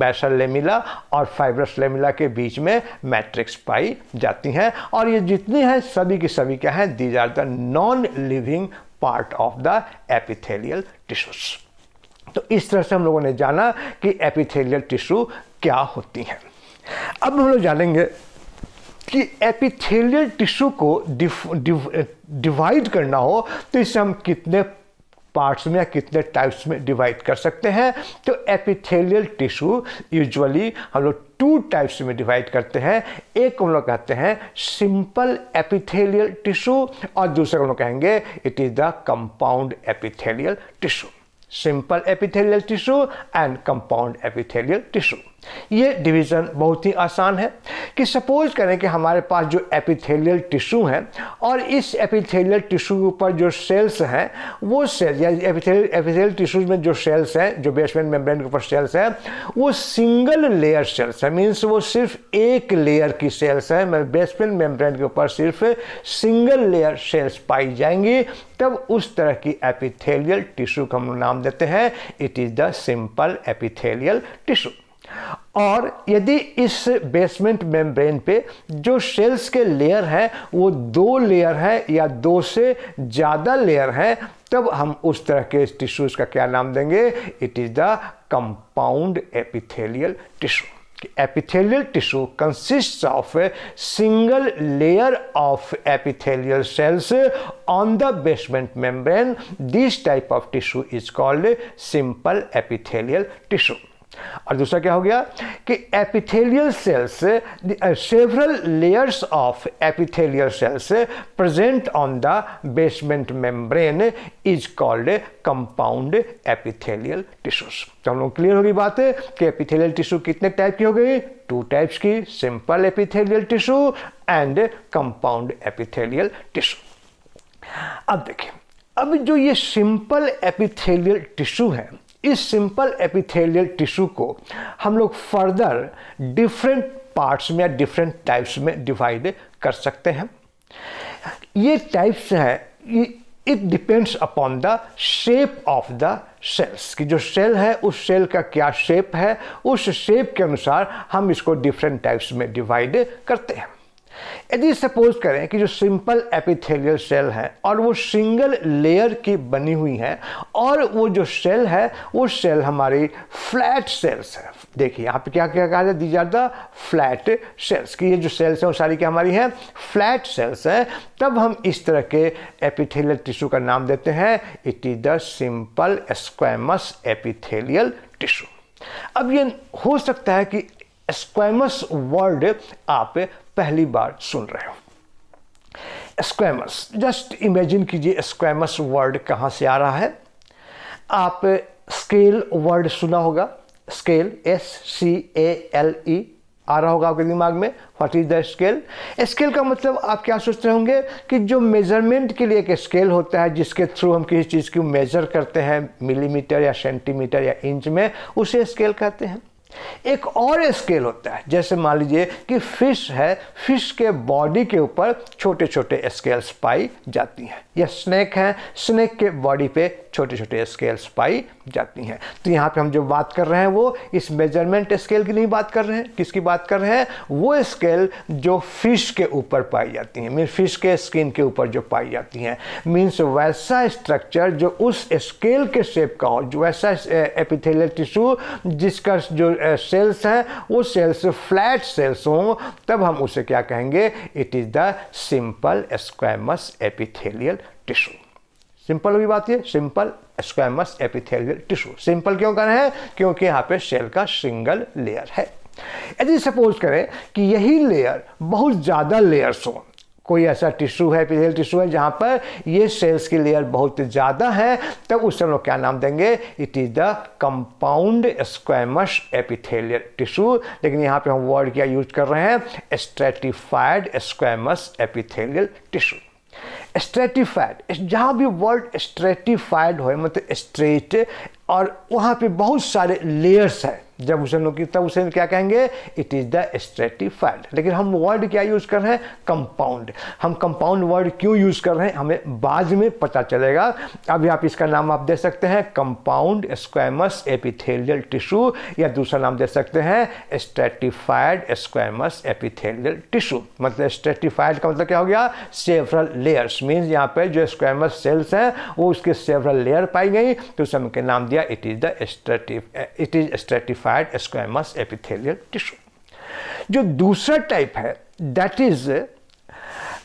basal lamina और फाइब्रस लेमिला के बीच में मैट्रिक्स पाई जाती हैं और ये जितनी हैं सभी की सभी क्या हैं these are the non living part of the epithelial tissues तो इस तरह से हम लोगों ने जाना कि एपिथेलियल टिश्यू क्या होती हैं अब हम लोग जानेंगे कि एपिथेलियल टिश्यू को डिवाइड करना हो तो इसे हम कितने पार्ट्स में या कितने टाइप्स में डिवाइड कर सकते हैं तो एपिथेलियल टिश्यू यूजुअली हम लोग टू टाइप्स में डिवाइड करते हैं एक हम लोग कहते हैं सिंपल एपिथेलियल टिश्यू और दूसरा हम लोग कहेंगे it is the compound epithelial tissue simple epithelial tissue and compound epithelial tissue ये डिवीज़न बहुत ही आसान है कि सपोज करें कि हमारे पास जो एपिथेलियल टिश्यू है और इस एपिथेलियल टिश्यू के ऊपर जो सेल्स हैं वो सेल्स या एपिथेल एपिथेलियल टिश्यूज में जो सेल्स हैं जो बेसमेंट मेम्ब्रेन के ऊपर सेल्स हैं वो सिंगल लेयर सेल्स हैं मीन्स वो सिर्फ एक लेयर की सेल्स हैं मतलब बेसमेंट मेम्ब्रेन के ऊपर सिर्फ सिंगल लेयर सेल्स पाई जाएंगी तब उस तरह की एपिथेलियल टिश्यू का हम नाम देते हैं it is the simple epithelial tissue और यदि इस बेसमेंट मेम्ब्रेन पे जो सेल्स के लेयर हैं वो दो लेयर हैं या दो से ज़्यादा लेयर हैं तब हम उस तरह के टिश्यूज़ का क्या नाम देंगे it is the compound epithelial tissue epithelial tissue consist of a single layer of epithelial cells on the basement membrane this type of tissue is called simple epithelial tissue और दूसरा क्या हो गया कि epithelial cells several layers of epithelial cells present on the basement membrane is called compound epithelial tissues तो हम लोग clear होगी बात है कि एपिथेलियल टिश्यू कितने टाइप की हो गई टू टाइप्स की simple epithelial tissue and compound epithelial tissue अब देखिए अब जो ये सिंपल एपिथेलियल टिश्यू है इस सिंपल एपिथेलियल टिश्यू को हम लोग फर्दर डिफरेंट पार्ट्स में या डिफरेंट टाइप्स में डिवाइड कर सकते हैं ये टाइप्स हैं it depends upon the shape of the cells की जो सेल है उस सेल का क्या शेप है उस शेप के अनुसार हम इसको डिफरेंट टाइप्स में डिवाइड करते हैं यदि सपोज करें कि जो सिंपल एपिथेलियल सेल है और वो सिंगल लेयर की बनी हुई है और वो जो सेल है वो सेल हमारी फ्लैट सेल्स है देखिए यहाँ पे क्या क्या कहा जाए these are the flat cells की ये जो सेल्स हैं वो सारी क्या हमारी हैं फ्लैट सेल्स हैं तब हम इस तरह के एपिथेलियल टिश्यू का नाम देते हैं it is the simple squamous epithelial tissue अब ये हो सकता है कि स्क्वेमस वर्ड आप पहली बार सुन रहे हो स्क्वेमस जस्ट इमेजिन कीजिए स्क्वेमस वर्ड कहाँ से आ रहा है आप स्केल वर्ड सुना होगा scale S C A L E आ रहा होगा आपके दिमाग में what is the scale scale का मतलब आप क्या सोचते होंगे कि जो मेजरमेंट के लिए एक स्केल होता है जिसके थ्रू हम किसी चीज़ को मेज़र करते हैं मिलीमीटर या सेंटीमीटर या इंच में उसे स्केल कहते हैं एक और स्केल होता है जैसे मान लीजिए कि फिश है फिश के बॉडी के ऊपर छोटे छोटे स्केल्स पाई जाती हैं या स्नैक है स्नैक के बॉडी पे छोटे छोटे स्केल्स पाई जाती हैं तो यहाँ पे हम जो बात कर रहे हैं वो इस मेजरमेंट स्केल की नहीं बात कर रहे हैं किसकी बात कर रहे हैं वो स्केल जो फिश के ऊपर पाई जाती हैं मीन फिश के स्किन के ऊपर जो पाई जाती हैं मीन्स वैसा स्ट्रक्चर जो उस स्केल के शेप का हो जो वैसा एपिथेलियल टिश्यू जिसका जो सेल्स हैं वो सेल्स फ्लैट सेल्स हों तब हम उसे क्या कहेंगे it is the simple squamous epithelial tissue simple भी बात ये simple squamous epithelial tissue simple क्यों कर रहे हैं क्योंकि यहाँ पे सेल का सिंगल लेयर है यदि सपोज करें कि यही लेयर बहुत ज़्यादा लेयर्स हों कोई ऐसा टिश्यू है एपिथेल टिश्यू है जहाँ पर ये सेल्स की लेयर बहुत ज़्यादा है तब तो उसे हम लोग क्या नाम देंगे it is the compound squamous epithelial tissue लेकिन यहाँ पे हम वर्ड क्या यूज कर रहे हैं stratified squamous epithelial tissue stratified जहाँ भी वर्ड स्ट्रेटिफाइड हो मतलब स्ट्रेट और वहाँ पे बहुत सारे लेयर्स हैं जब उसे लोग तब उसे क्या कहेंगे इट इज़ द स्ट्रेटिफाइड लेकिन हम वर्ड क्या यूज़ कर रहे हैं कंपाउंड हम कंपाउंड वर्ड क्यों यूज़ कर रहे हैं हमें बाद में पता चलेगा अब यहाँ पे इसका नाम आप दे सकते हैं कंपाउंड स्क्वेमस एपिथेलियल टिश्यू या दूसरा नाम दे सकते हैं स्ट्रेटिफाइड स्क्वेमस एपिथेलियल टिश्यू मतलब स्ट्रेटिफाइड का मतलब क्या हो गया सेवरल लेयर्स मीन्स यहाँ पे जो स्क्वेमस सेल्स हैं वो उसके सेवरल लेयर पाई गई तो उसमें नाम दिया it is the stratif it is stratified modified squamous epithelial tissue जो दूसरा टाइप है दैट इज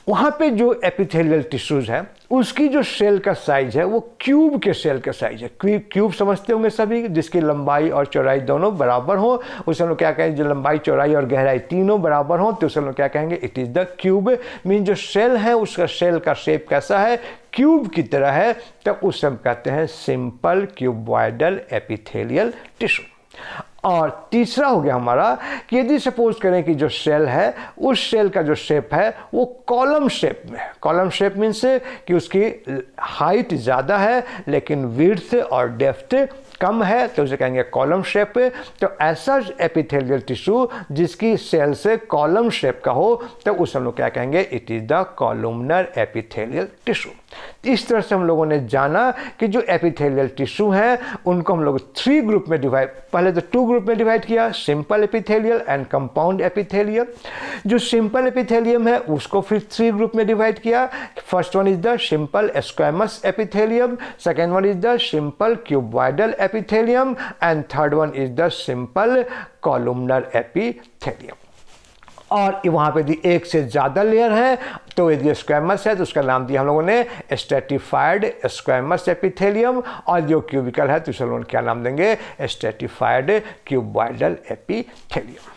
वहाँ पे जो एपिथेलियल टिश्यूज़ है उसकी जो सेल का साइज है वो क्यूब के सेल का साइज है क्यूब समझते होंगे सभी जिसकी लंबाई और चौड़ाई दोनों बराबर हो उसे लोग क्या कहेंगे जो लंबाई चौड़ाई और गहराई तीनों बराबर हो तो उसे लोग क्या कहेंगे it is the cube mean जो सेल है उसका सेल का शेप कैसा है क्यूब की तरह है तब उसे हम कहते हैं सिंपल क्यूबॉइडल एपिथेलियल टिश्यू और तीसरा हो गया हमारा कि यदि सपोज करें कि जो सेल है उस सेल का जो शेप है वो कॉलम शेप में है कॉलम शेप मीन्स कि उसकी हाइट ज़्यादा है लेकिन विर्थ और डेफ्थ कम है तो उसे कहेंगे कॉलम शेप तो ऐसा एपिथेलियल टिश्यू जिसकी सेल से कॉलम शेप का हो तो उस हम लोग क्या कहेंगे it is the columnar epithelial tissue इस तरह से हम लोगों ने जाना कि जो एपिथेलियल टिश्यू हैं उनको हम लोग थ्री ग्रुप में डिवाइड पहले तो टू ग्रुप में डिवाइड किया simple epithelial and compound epithelial जो सिंपल एपिथेलियम है उसको फिर थ्री ग्रुप में डिवाइड किया first one is the simple squamous epithelium second one is the simple cuboidal epithelium and third one is the simple columnar epithelium और वहाँ पर यदि एक से ज़्यादा लेयर है तो यदि स्क्वेमस है तो उसका नाम दिया हम लोगों ने स्टेटिफाइड स्क्वेमस एपिथेलियम और जो क्यूबिकल है तो उसे लोग क्या नाम देंगे स्टेटिफाइड क्यूबॉइडल एपिथेलियम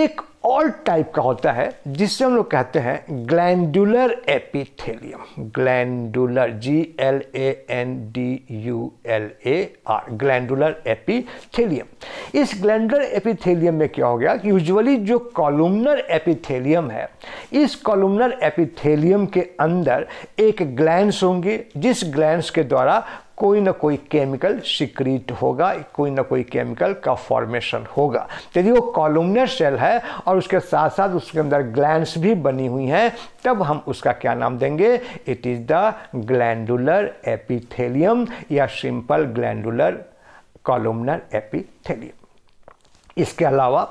एक और टाइप का होता है जिससे हम लोग कहते हैं glandular epithelium glandular G L A N D U L A R glandular epithelium इस ग्लैंडुलर एपिथेलियम में क्या हो गया कि यूजुअली जो कॉलुमनर एपिथेलियम है इस कॉलुमनर एपिथेलियम के अंदर एक ग्लैंड्स होंगे जिस ग्लैंड्स के द्वारा कोई ना कोई केमिकल सिक्रीट होगा कोई ना कोई केमिकल का फॉर्मेशन होगा यदि वो कॉलमनर सेल है और उसके साथ साथ उसके अंदर ग्लैंड्स भी बनी हुई हैं तब हम उसका क्या नाम देंगे it is the glandular epithelium या सिंपल ग्लैंडुलर कॉलोमनर एपिथेलियम इसके अलावा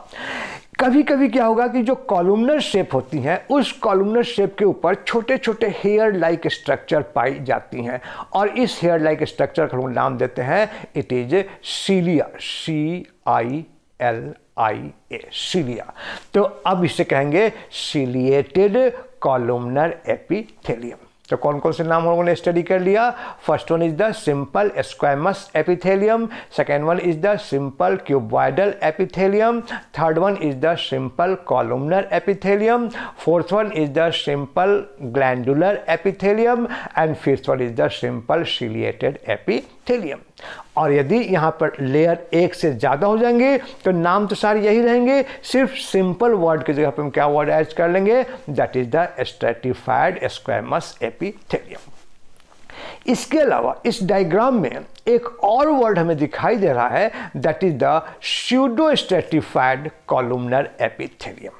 कभी कभी क्या होगा कि जो कॉलुमनर शेप होती हैं उस कॉलुमनर शेप के ऊपर छोटे छोटे हेयर लाइक स्ट्रक्चर पाई जाती हैं और इस हेयर लाइक स्ट्रक्चर का हम नाम देते हैं it is cilia C I L I A cilia तो अब इसे कहेंगे सीलिएटेड कॉलुमनर एपिथेलियम तो कौन कौन से नाम हम लोगों ने स्टडी कर लिया first one is the simple squamous epithelium second one is the simple cuboidal epithelium third one is the simple columnar epithelium fourth one is the simple glandular epithelium and fifth one is the simple ciliated epi थेलियम और यदि यहाँ पर layer एक से ज़्यादा हो जाएंगे तो नाम तो सारे यही रहेंगे सिर्फ सिंपल वर्ड की जगह पर हम क्या वर्ड ऐड कर लेंगे that is the stratified squamous epithelium इसके अलावा इस डायग्राम में एक और वर्ड हमें दिखाई दे रहा है that is the pseudo stratified columnar epithelium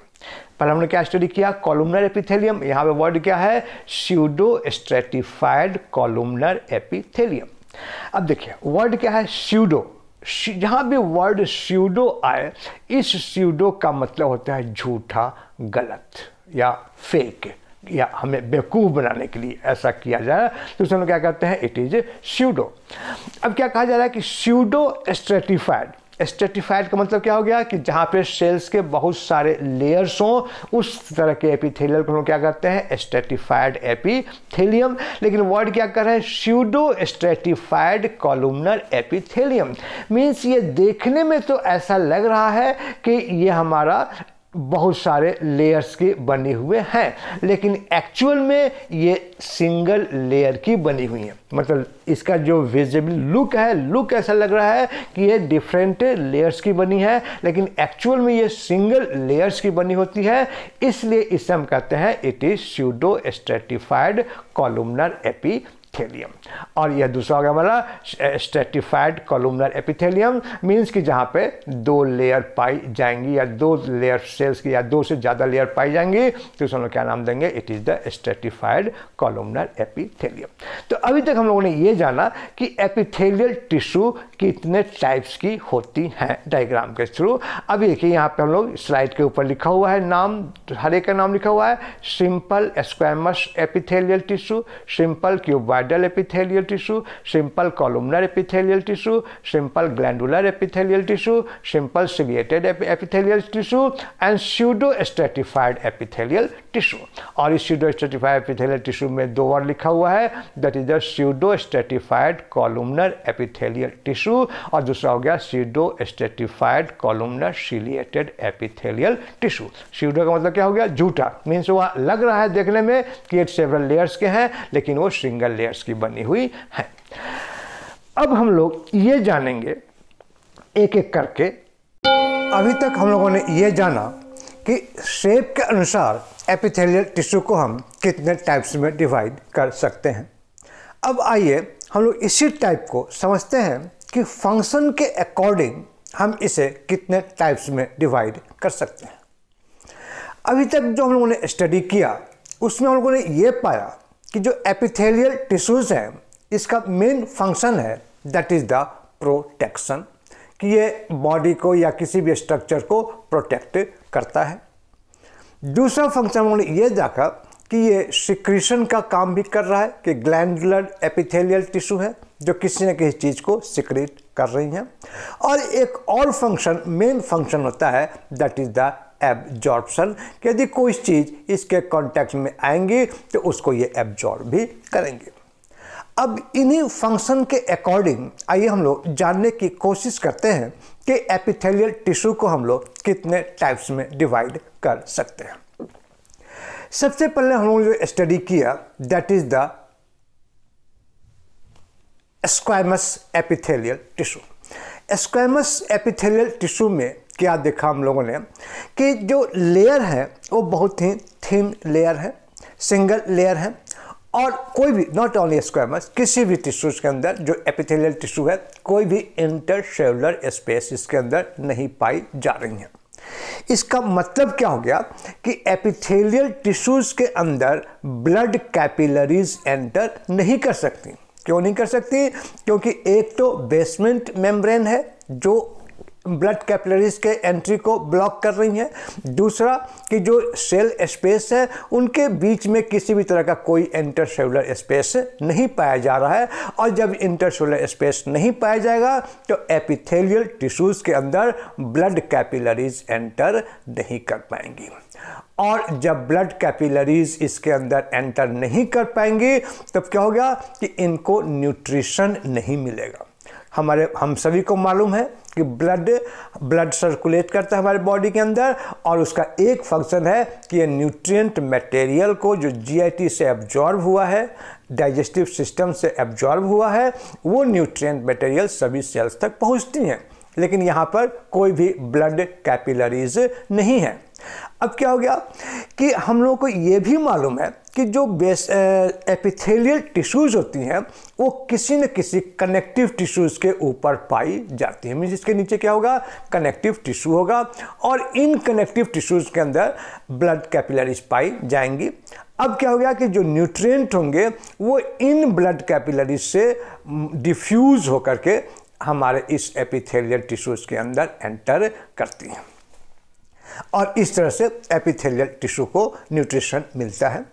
पर हमने क्या स्टडी किया कॉलुमनर एपिथेलियम यहां पे वर्ड क्या है श्यूडो स्ट्रेटिफाइड कॉलुमनर एपिथेलियम अब देखिए वर्ड क्या है स्यूडो जहां भी वर्ड स्यूडो आए इस स्यूडो का मतलब होता है झूठा गलत या फेक या हमें बेवकूफ़ बनाने के लिए ऐसा किया जाए तो उसमें क्या कहते हैं इट इज़ स्यूडो अब क्या कहा जा रहा है कि स्यूडो स्ट्रेटिफाइड स्टेटिफाइड का मतलब क्या हो गया कि जहाँ पे सेल्स के बहुत सारे लेयर्स हों उस तरह के एपिथेलियल को हम क्या करते हैं स्टेटिफाइड एपिथेलियम लेकिन वर्ड क्या कर रहे हैं pseudo stratified columnar epithelium means ये देखने में तो ऐसा लग रहा है कि ये हमारा बहुत सारे लेयर्स के बने हुए हैं लेकिन एक्चुअल में ये सिंगल लेयर की बनी हुई है मतलब इसका जो विजिबल लुक है लुक ऐसा लग रहा है कि ये डिफरेंट लेयर्स की बनी है लेकिन एक्चुअल में ये सिंगल लेयर्स की बनी होती है इसलिए इसे हम कहते हैं it is pseudo stratified columnar epithelium और यह दूसरा हो गया हमारा स्ट्रेटिफाइड कॉलमनर एपिथेलियम मीन्स कि जहाँ पे दो लेयर पाई जाएंगी या दो लेयर सेल्स की या दो से ज़्यादा लेयर पाई जाएंगी तो उस क्या नाम देंगे it is the stratified columnar epithelium तो अभी तक हम लोगों ने ये जाना कि एपिथेलियल टिश्यू कितने टाइप्स की होती हैं डायग्राम के थ्रू अब देखिए यहाँ पर हम लोग स्लाइड के ऊपर लिखा हुआ है नाम हर एक का नाम लिखा हुआ है simple squamous epithelial tissue simple cuboidal epithelial epithelial tissue, simple columnar epithelial tissue, simple glandular epithelial tissue, simple ciliated epithelial tissue and pseudo stratified epithelial tissue और इस सीडो स्टेटिफाइड एपिथेलियल टिश्यू में दो वर्ड लिखा हुआ है that is the pseudo stratified columnar epithelial tissue और दूसरा हो गया pseudo stratified columnar ciliated epithelial tissue pseudo का मतलब क्या हो गया जूटा मीन्स वह लग रहा है देखने में कि ये सेवरल लेयर्स के हैं लेकिन वो सिंगल लेयर्स की बनी हुई है अब हम लोग ये जानेंगे एक एक करके अभी तक हम लोगों ने ये जाना कि शेप के अनुसार एपिथेलियल टिश्यू को हम कितने टाइप्स में डिवाइड कर सकते हैं अब आइए हम लोग इसी टाइप को समझते हैं कि फंक्शन के अकॉर्डिंग हम इसे कितने टाइप्स में डिवाइड कर सकते हैं अभी तक जो हम लोगों ने स्टडी किया उसमें हम लोगों ने ये पाया कि जो एपिथेलियल टिश्यूज़ हैं इसका मेन फंक्शन है दैट इज़ द प्रोटेक्शन कि ये बॉडी को या किसी भी स्ट्रक्चर को प्रोटेक्ट करता है दूसरा फंक्शन उन्होंने ये देखा कि ये सिक्रीशन का काम भी कर रहा है कि ग्लैंडुलर एपिथेलियल टिश्यू है जो किसी न किसी चीज़ को सिक्रेट कर रही हैं और एक और फंक्शन मेन फंक्शन होता है दैट इज़ द एब्जॉर्प्शन यदि कोई चीज़ इसके कॉन्टैक्ट में आएंगी तो उसको ये एब्जॉर्ब भी करेंगे अब इन्हीं फंक्शन के अकॉर्डिंग आइए हम लोग जानने की कोशिश करते हैं कि एपिथेलियल टिश्यू को हम लोग कितने टाइप्स में डिवाइड कर सकते हैं सबसे पहले हम लोगों ने जो स्टडी किया that is the squamous epithelial tissue squamous epithelial tissue में क्या देखा हम लोगों ने कि जो लेयर है वो बहुत ही थिन लेयर है सिंगल लेयर है और कोई भी नॉट ओनली स्क्वामस किसी भी टिश्यूज के अंदर जो एपिथेलियल टिश्यू है कोई भी इंटरसेलुलर स्पेस इसके अंदर नहीं पाई जा रही है इसका मतलब क्या हो गया कि एपिथेलियल टिश्यूज़ के अंदर ब्लड कैपिलरीज एंटर नहीं कर सकती क्यों नहीं कर सकती क्योंकि एक तो बेसमेंट मेम्ब्रेन है जो ब्लड कैपलरीज के एंट्री को ब्लॉक कर रही हैं दूसरा कि जो सेल स्पेस है उनके बीच में किसी भी तरह का कोई इंटरसेलुलर स्पेस नहीं पाया जा रहा है और जब इंटरसेलुलर स्पेस नहीं पाया जाएगा तो एपिथेलियल टिश्यूज़ के अंदर ब्लड कैपिलरीज एंटर नहीं कर पाएंगी और जब ब्लड कैपिलरीज इसके अंदर एंटर नहीं कर पाएंगी तब क्या होगा कि इनको न्यूट्रिशन नहीं मिलेगा हमारे हम सभी को मालूम है कि ब्लड ब्लड सर्कुलेट करता है हमारे बॉडी के अंदर और उसका एक फंक्शन है कि ये न्यूट्रिएंट मटेरियल को जो जीआईटी से एब्जॉर्ब हुआ है डाइजेस्टिव सिस्टम से एब्जॉर्ब हुआ है वो न्यूट्रिएंट मटेरियल सभी सेल्स तक पहुंचती हैं लेकिन यहाँ पर कोई भी ब्लड कैपिलरीज नहीं है अब क्या हो गया कि हम लोगों को ये भी मालूम है कि जो बेस एपिथेलियल टिश्यूज़ होती हैं वो किसी न किसी कनेक्टिव टिश्यूज़ के ऊपर पाई जाती है मीन्स इसके नीचे क्या होगा कनेक्टिव टिश्यू होगा और इन कनेक्टिव टिश्यूज़ के अंदर ब्लड कैपिलरीज पाई जाएंगी अब क्या हो गया कि जो न्यूट्रिएंट होंगे वो इन ब्लड कैपिलरीज से डिफ्यूज़ होकर के हमारे इस एपिथेलियल टिश्यूज़ के अंदर एंटर करती हैं और इस तरह से एपिथेलियल टिश्यू को न्यूट्रिशन मिलता है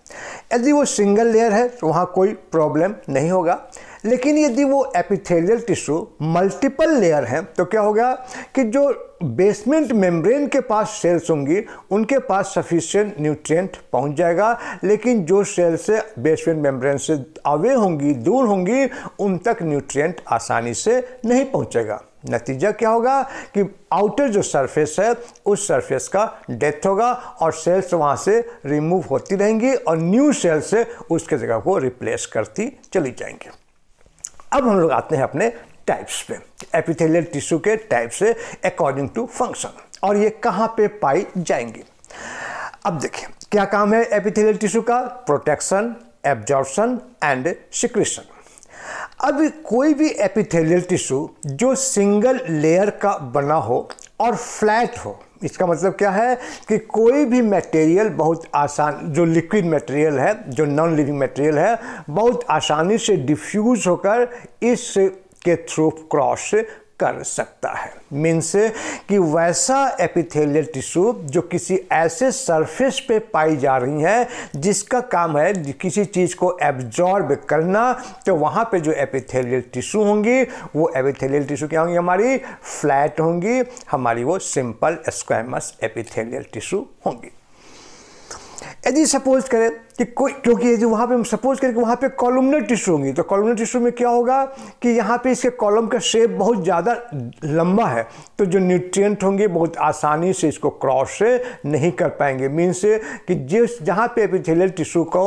यदि वो सिंगल लेयर है तो वहाँ कोई प्रॉब्लम नहीं होगा लेकिन यदि वो एपिथेलियल टिश्यू मल्टीपल लेयर हैं तो क्या होगा कि जो बेसमेंट मेम्ब्रेन के पास सेल्स होंगी उनके पास सफिशिएंट न्यूट्रिएंट पहुंच जाएगा लेकिन जो सेल्स से बेसमेंट मेम्ब्रेन से अवे होंगी दूर होंगी उन तक न्यूट्रिएंट आसानी से नहीं पहुंचेगा नतीजा क्या होगा कि आउटर जो सरफेस है उस सरफेस का डेथ होगा और सेल्स वहाँ से रिमूव होती रहेंगी और न्यू सेल्स से उसके जगह को रिप्लेस करती चली जाएंगी अब हम लोग आते हैं अपने टाइप्स पे एपिथेलियल टिश्यू के टाइप से अकॉर्डिंग टू फंक्शन और ये कहाँ पे पाई जाएंगी अब देखिए क्या काम है एपिथेलियल टिश्यू का प्रोटेक्शन एब्जॉर्प्शन एंड सिक्रेशन अब कोई भी एपिथेलियल टिश्यू जो सिंगल लेयर का बना हो और फ्लैट हो इसका मतलब क्या है कि कोई भी मटेरियल बहुत आसान जो लिक्विड मटेरियल है जो नॉन लिविंग मटेरियल है बहुत आसानी से डिफ्यूज़ होकर इस के थ्रू क्रॉस कर सकता है मीन्स कि वैसा एपिथेलियल टिश्यू जो किसी ऐसे सरफेस पे पाई जा रही है जिसका काम है किसी चीज़ को एब्जॉर्ब करना तो वहाँ पे जो एपिथेलियल टिश्यू होंगी वो एपिथेलियल टिश्यू क्या होंगी हमारी फ्लैट होंगी हमारी वो सिंपल स्क्वेमस एपिथेलियल टिश्यू होंगी यदि सपोज करें कि कोई क्योंकि यदि वहाँ पे हम सपोज करें कि वहाँ पे कॉलमनर टिश्यू होंगी तो कॉलमनर टिश्यू में क्या होगा कि यहाँ पे इसके कॉलम का शेप बहुत ज़्यादा लंबा है तो जो न्यूट्रिएंट होंगे बहुत आसानी से इसको क्रॉस से नहीं कर पाएंगे मीन्स कि जिस जहाँ पे एपिथेलियल टिश्यू को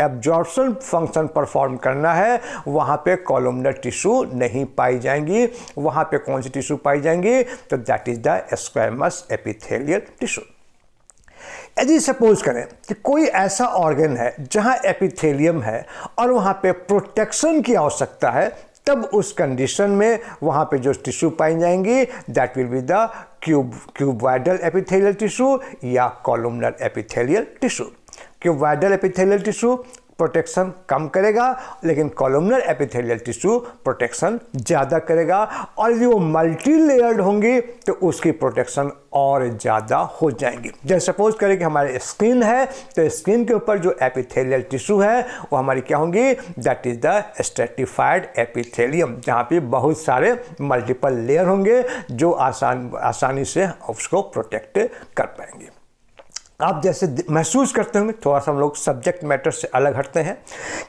एब्जॉर्बन फंक्शन परफॉर्म करना है वहाँ पे कॉलमनर टिश्यू नहीं पाई जाएंगी वहाँ पे कौन सी टिश्यू पाई जाएंगी तो that is the squamous epithelial tissue यदि सपोज करें कि कोई ऐसा ऑर्गन है जहां एपिथेलियम है और वहां पे प्रोटेक्शन की आवश्यकता है तब उस कंडीशन में वहाँ पे जो टिश्यू पाई जाएंगी that will be the cube cuboidal epithelial tissue या columnar epithelial tissue cuboidal epithelial tissue protection कम करेगा लेकिन कॉलोमनर एपिथेलियल टिश्यू प्रोटेक्शन ज़्यादा करेगा और यदि वो मल्टी लेयर्ड होंगी तो उसकी प्रोटेक्शन और ज़्यादा हो जाएंगी जैसे सपोज करें कि हमारी स्किन है तो स्किन के ऊपर जो एपिथेलियल टिश्यू है वो हमारी क्या होंगी that is the stratified epithelium जहाँ पे बहुत सारे मल्टीपल लेयर होंगे जो आसान आसानी से उसको प्रोटेक्ट कर पाएंगे आप जैसे महसूस करते होंगे थोड़ा सा हम लोग सब्जेक्ट मैटर से अलग हटते हैं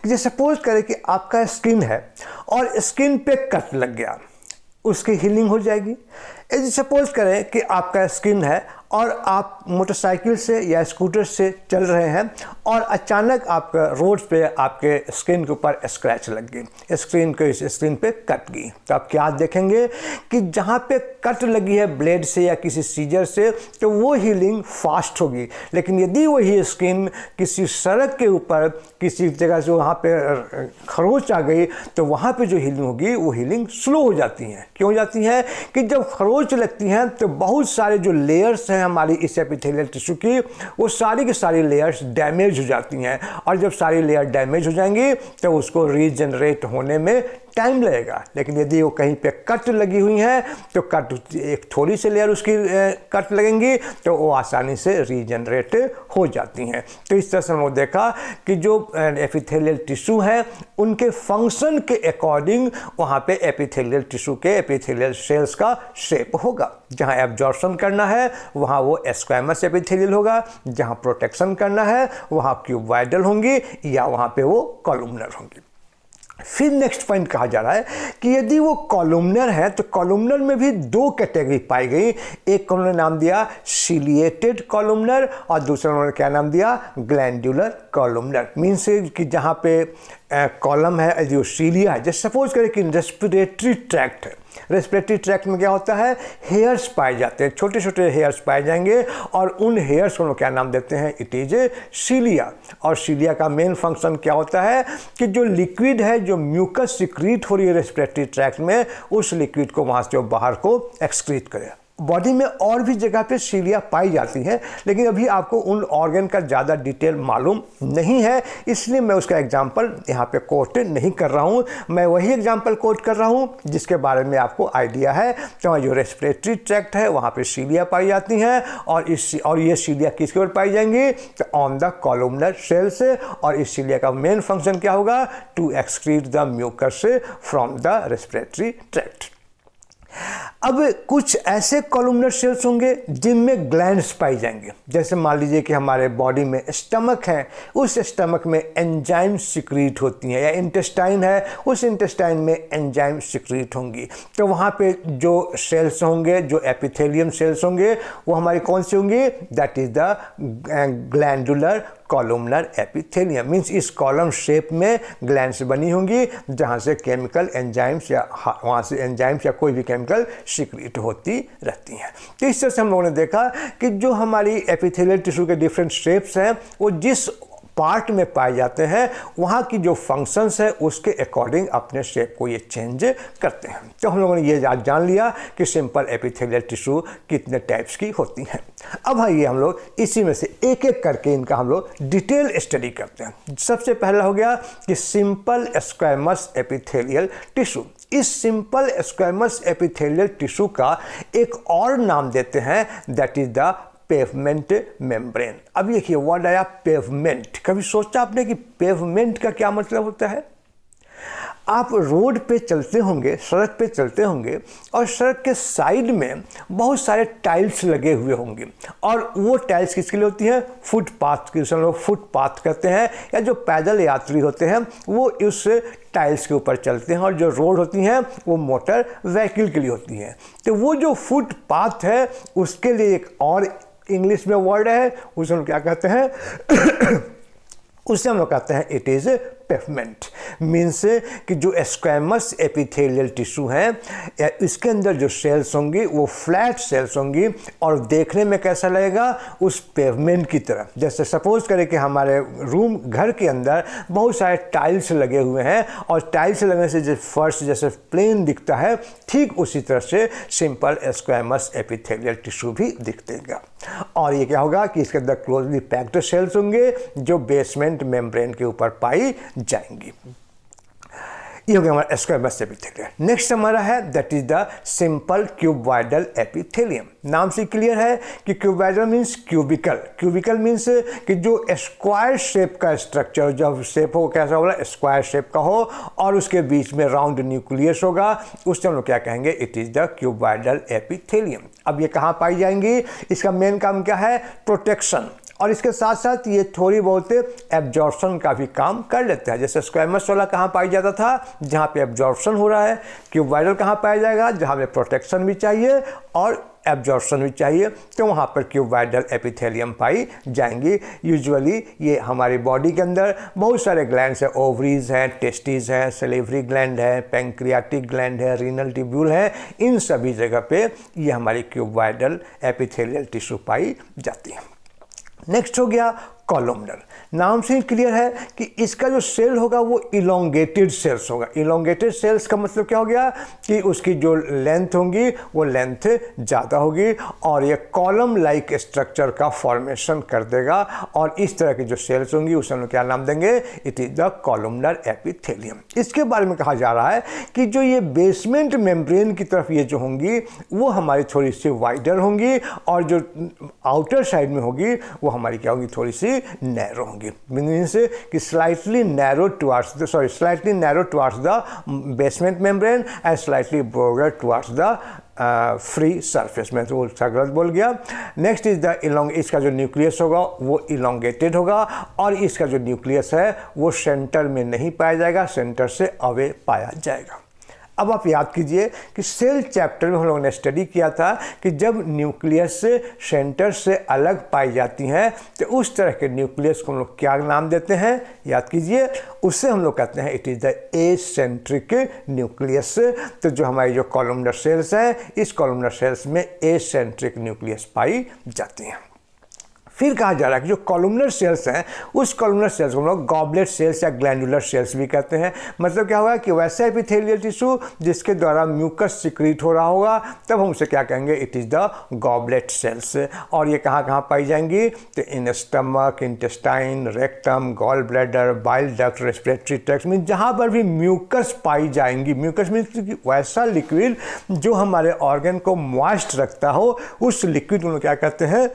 कि जैसे सपोज करें कि आपका स्किन है और स्किन पे कट लग गया उसकी हीलिंग हो जाएगी यदि सपोज करें कि आपका स्किन है और आप मोटरसाइकिल से या स्कूटर से चल रहे हैं और अचानक आपका रोड पे आपके स्क्रीन के ऊपर स्क्रैच लग गई स्क्रीन को इस स्क्रीन पे कट गई तो आप क्या देखेंगे कि जहाँ पे कट लगी है ब्लेड से या किसी सीजर से तो वो हीलिंग फास्ट होगी लेकिन यदि वही स्क्रीन किसी सड़क के ऊपर किसी जगह से वहाँ पे खरोच आ गई तो वहाँ पे जो हीलिंग होगी वो हीलिंग स्लो हो जाती हैं क्यों हो जाती हैं कि जब खरोच लगती हैं तो बहुत सारे जो लेयर्स हैं हमारी इस एपिथेलियल टिश्यू की वो सारी की सारी लेयर्स डैमेज हो जाती हैं और जब सारी लेयर डैमेज हो जाएंगी तो उसको रीजनरेट होने में टाइम लगेगा लेकिन यदि वो कहीं पे कट लगी हुई हैं तो कट एक थोड़ी सी लेयर उसकी कट लगेंगी तो वो आसानी से रीजनरेट हो जाती हैं तो इस तरह से हमने देखा कि जो एपिथेलियल टिश्यू हैं उनके फंक्शन के अकॉर्डिंग वहाँ पे एपिथेलियल टिश्यू के एपिथेलियल सेल्स का शेप होगा जहाँ एब्जॉर्शन करना है वहाँ वो एस्क्वेमस एपिथेलियल होगा जहाँ प्रोटेक्शन करना है वहाँ क्यूबवाइडल होंगी या वहाँ पर वो कॉलमनर होंगी फिर नेक्स्ट पॉइंट कहा जा रहा है कि यदि वो कॉलमनर है तो कॉलमनर में भी दो कैटेगरी पाई गई एक को उन्होंने नाम दिया सिलिएटेड कॉलमनर और दूसरा उन्होंने क्या नाम दिया ग्लैंडुलर कॉलमनर मीन्स कि जहाँ पे कॉलम है जो सीलिया है जैसे सपोज करें कि रेस्पिरेटरी ट्रैक्ट है रेस्पिरेटरी ट्रैक्ट में क्या होता है हेयर्स पाए जाते हैं छोटे छोटे हेयर्स पाए जाएंगे और उन हेयर्स को क्या नाम देते हैं इट इज ए सीलिया और सीलिया का मेन फंक्शन क्या होता है कि जो लिक्विड है जो म्यूकस सिक्रीट हो रही है रेस्पिरेटरी ट्रैक्ट में उस लिक्विड को वहाँ से बाहर को एक्सक्रीट करें बॉडी में और भी जगह पे सीलिया पाई जाती हैं लेकिन अभी आपको उन ऑर्गन का ज़्यादा डिटेल मालूम नहीं है इसलिए मैं उसका एग्जाम्पल यहाँ पे कोट नहीं कर रहा हूँ मैं वही एग्जाम्पल कोट कर रहा हूँ जिसके बारे में आपको आइडिया है चाहे जो रेस्परेटरी ट्रैक्ट है वहाँ पर सीलिया पाई जाती हैं और इस और ये सीलिया किसके ऊपर पाई जाएंगी तो ऑन द कॉलमनर सेल्स और इस सीलिया का मेन फंक्शन क्या होगा to excrete the mucus from the respiratory tract अब कुछ ऐसे कॉलमनर सेल्स होंगे जिनमें ग्लैंड्स पाई जाएंगे जैसे मान लीजिए कि हमारे बॉडी में स्टमक है उस स्टमक में एंजाइम सिक्रीट होती हैं या इंटेस्टाइन है उस इंटेस्टाइन में एंजाइम सिक्रीट होंगी तो वहाँ पे जो सेल्स होंगे जो एपिथेलियम सेल्स होंगे वो हमारी कौन सी होंगी that is the glandular columnar epithelium means इस कॉलम शेप में ग्लैंड बनी होंगी जहाँ से केमिकल एंजाइम्स या वहाँ से एंजाइम्स या कोई भी केमिकल सीक्रेट होती रहती हैं तो इस तरह से हम लोगों ने देखा कि जो हमारी एपिथेलियल टिश्यू के डिफरेंट शेप्स हैं वो जिस पार्ट में पाए जाते हैं वहाँ की जो फंक्शंस है उसके अकॉर्डिंग अपने शेप को ये चेंज करते हैं तो हम लोगों ने ये जान लिया कि सिंपल एपिथेलियल टिश्यू कितने टाइप्स की होती हैं अब हाँ ये हम लोग इसी में से एक एक करके इनका हम लोग डिटेल स्टडी करते हैं सबसे पहला हो गया कि सिंपल स्क्वायमस एपिथेलियल टिश्यू इस सिंपल स्क्वायमस एपिथेलियल टिश्यू का एक और नाम देते हैं that is the pavement membrane अब देखिए वर्ड आया पेवमेंट कभी सोचा आपने कि पेवमेंट का क्या मतलब होता है आप रोड पे चलते होंगे सड़क पे चलते होंगे और सड़क के साइड में बहुत सारे टाइल्स लगे हुए होंगे और वो टाइल्स किसके लिए होती हैं फुटपाथ के जिसमें लोग फुटपाथ कहते हैं या जो पैदल यात्री होते हैं वो इस टाइल्स के ऊपर चलते हैं और जो रोड होती हैं वो मोटर व्हीकल के लिए होती हैं तो वो जो फुटपाथ है उसके लिए एक और इंग्लिश में वर्ड है उसे हम क्या कहते हैं उसे हम लोग कहते हैं it is pavement means eh, कि जो एस्क्वामस एपिथेलियल टिश्यू हैं इसके अंदर जो सेल्स होंगी वो फ्लैट सेल्स होंगी और देखने में कैसा लगेगा उस पेवमेंट की तरह जैसे सपोज करें कि हमारे रूम घर के अंदर बहुत सारे टाइल्स लगे हुए हैं और टाइल्स लगने से जैसे फर्श जैसे प्लेन दिखता है ठीक उसी तरह से सिंपल स्क्वेमस एपिथेलियल टिश्यू भी दिख देगा और ये क्या होगा कि इसके अंदर क्लोजली पैक्ड सेल्स होंगे जो बेसमेंट मेम्ब्रेन के ऊपर पाई जाएंगी ये हो गया हमारा एस्क्रोबस एपिथेलियम नेक्स्ट हमारा है that is the simple cuboidal epithelium नाम से क्लियर है कि cuboidal means cubical cubical means कि जो स्क्वायर शेप का स्ट्रक्चर जब शेप हो कैसा बोला स्क्वायर शेप का हो और उसके बीच में राउंड न्यूक्लियस होगा उससे हम लोग क्या कहेंगे it is the cuboidal epithelium अब ये कहाँ पाई जाएंगी इसका मेन काम क्या है प्रोटेक्शन और इसके साथ साथ ये थोड़ी बहुत एब्जॉर्प्शन का भी काम कर लेते हैं जैसे स्क्वायमस वाला कहाँ पाया जाता था जहाँ पे एब्जॉर्प्शन हो रहा है क्यूब वायरल कहाँ पाया जाएगा जहाँ पे प्रोटेक्शन भी चाहिए और एब्जॉर्प्शन भी चाहिए तो वहाँ पर वायरल एपिथेलियम पाई जाएंगी यूजुअली ये हमारे बॉडी के अंदर बहुत सारे ग्लैंड हैं ओवरीज हैं टेस्टीज हैं सेलेवरी ग्लैंड है पेंक्रियाटिक ग्लैंड है रीनल टिब्यूल है इन सभी जगह पे ये हमारी वायरल एपिथेलियल टिश्यू पाई जाती है नेक्स्ट हो गया कॉलोमनर नाम से ही क्लियर है कि इसका जो सेल होगा वो इलोंगेटेड सेल्स होगा इलोंगेटेड सेल्स का मतलब क्या हो गया कि उसकी जो लेंथ होगी वो लेंथ ज़्यादा होगी और ये कॉलम लाइक स्ट्रक्चर का फॉर्मेशन कर देगा और इस तरह की जो सेल्स होंगी उसे हम क्या नाम देंगे it is the columnar epithelium इसके बारे में कहा जा रहा है कि जो ये बेसमेंट मेम्ब्रेन की तरफ ये जो होंगी वो हमारी थोड़ी सी वाइडर होंगी और जो आउटर साइड में होगी वो हमारी क्या होगी थोड़ी सी नैरो होंगी होंगी मीन्स कि slightly narrow towards the sorry slightly narrow towards the basement membrane and slightly broader towards the free surface में तो उसका गलत बोल गया नेक्स्ट इज द इलोंग इसका जो न्यूक्लियस होगा वो इलोंगेटेड होगा और इसका जो न्यूक्लियस है वो सेंटर में नहीं पाया जाएगा सेंटर से अवे पाया जाएगा अब आप याद कीजिए कि सेल चैप्टर में हम लोगों ने स्टडी किया था कि जब न्यूक्लियस सेंटर से अलग पाई जाती हैं तो उस तरह के न्यूक्लियस को हम लोग क्या नाम देते हैं याद कीजिए उसे हम लोग कहते हैं it is the eccentric nucleus तो जो हमारी जो कॉलमनर सेल्स हैं इस कॉलमनर सेल्स में ए सेंट्रिक न्यूक्लियस पाई जाती हैं फिर कहा जा रहा है कि जो कॉलुमनर सेल्स हैं उस कॉलुमनर सेल्स को हम लोग गॉबलेट सेल्स या ग्लैंडुलर सेल्स भी कहते हैं मतलब क्या होगा कि वैसा एपिथेलियल टिश्यू जिसके द्वारा म्यूकस सिक्रीट हो रहा होगा तब हम उसे क्या कहेंगे it is the goblet cells और ये कहाँ कहाँ पाई जाएंगी तो in stomach intestine rectum gall bladder bile duct respiratory tracts mean जहाँ पर भी म्यूकस पाई जाएंगी म्यूकस मीन वैसा लिक्विड जो हमारे ऑर्गन को मॉइस्ट रखता हो उस लिक्विड को क्या कहते हैं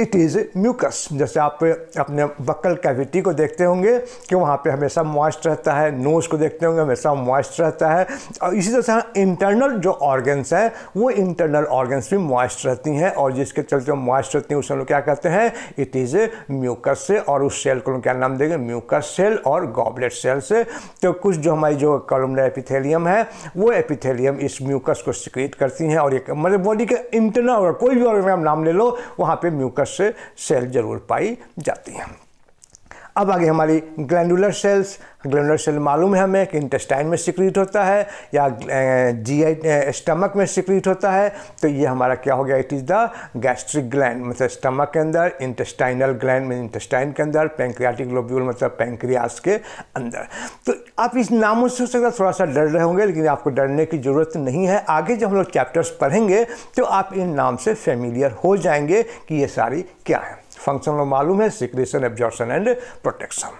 इट इज़ म्यूकस जैसे आप अपने बक्कल कैविटी को देखते होंगे कि वहाँ पे हमेशा मॉइस्ट रहता है नोज़ को देखते होंगे हमेशा मॉइस्ट रहता है और इसी तरह से इंटरनल जो ऑर्गन्स हैं वो इंटरनल ऑर्गन्स भी मॉइस्ट रहती हैं और जिसके चलते वो मॉइस्ट रहती हैं उसे हम लोग क्या कहते हैं इट इज़ म्यूकस से और उस सेल को हम क्या नाम देंगे म्यूकस सेल और गॉबलेट सेल से तो कुछ जो हमारी जो कॉलमनर एपिथेलियम है वो एपिथेलियम इस म्यूकस को सिक्रिएट करती हैं और एक मतलब बॉडी के इंटरनल कोई भी ऑर्गन नाम ले लो वहाँ पर म्यूकस से सेल जरूर पाई जाती हैं अब आगे हमारी ग्लैंडुलर सेल्स ग्लैंडुलर सेल मालूम है हमें कि इंटेस्टाइन में सिक्रीट होता है या जी आई स्टमक में सिक्रीट होता है तो ये हमारा क्या हो गया it is the gastric gland मतलब स्टमक के अंदर इंटेस्टाइनल ग्लैंड में इंटेस्टाइन के अंदर पेंक्रियाटिक ग्लोब्यूल मतलब पेंक्रियास के अंदर तो आप इस नामों से हो सकता थोड़ा सा डर रहे होंगे लेकिन आपको डरने की ज़रूरत नहीं है आगे जब हम लोग चैप्टर्स पढ़ेंगे तो आप इन नाम से फेमिलियर हो जाएंगे कि ये सारी क्या है फंक्शन मालूम है secretion absorption and protection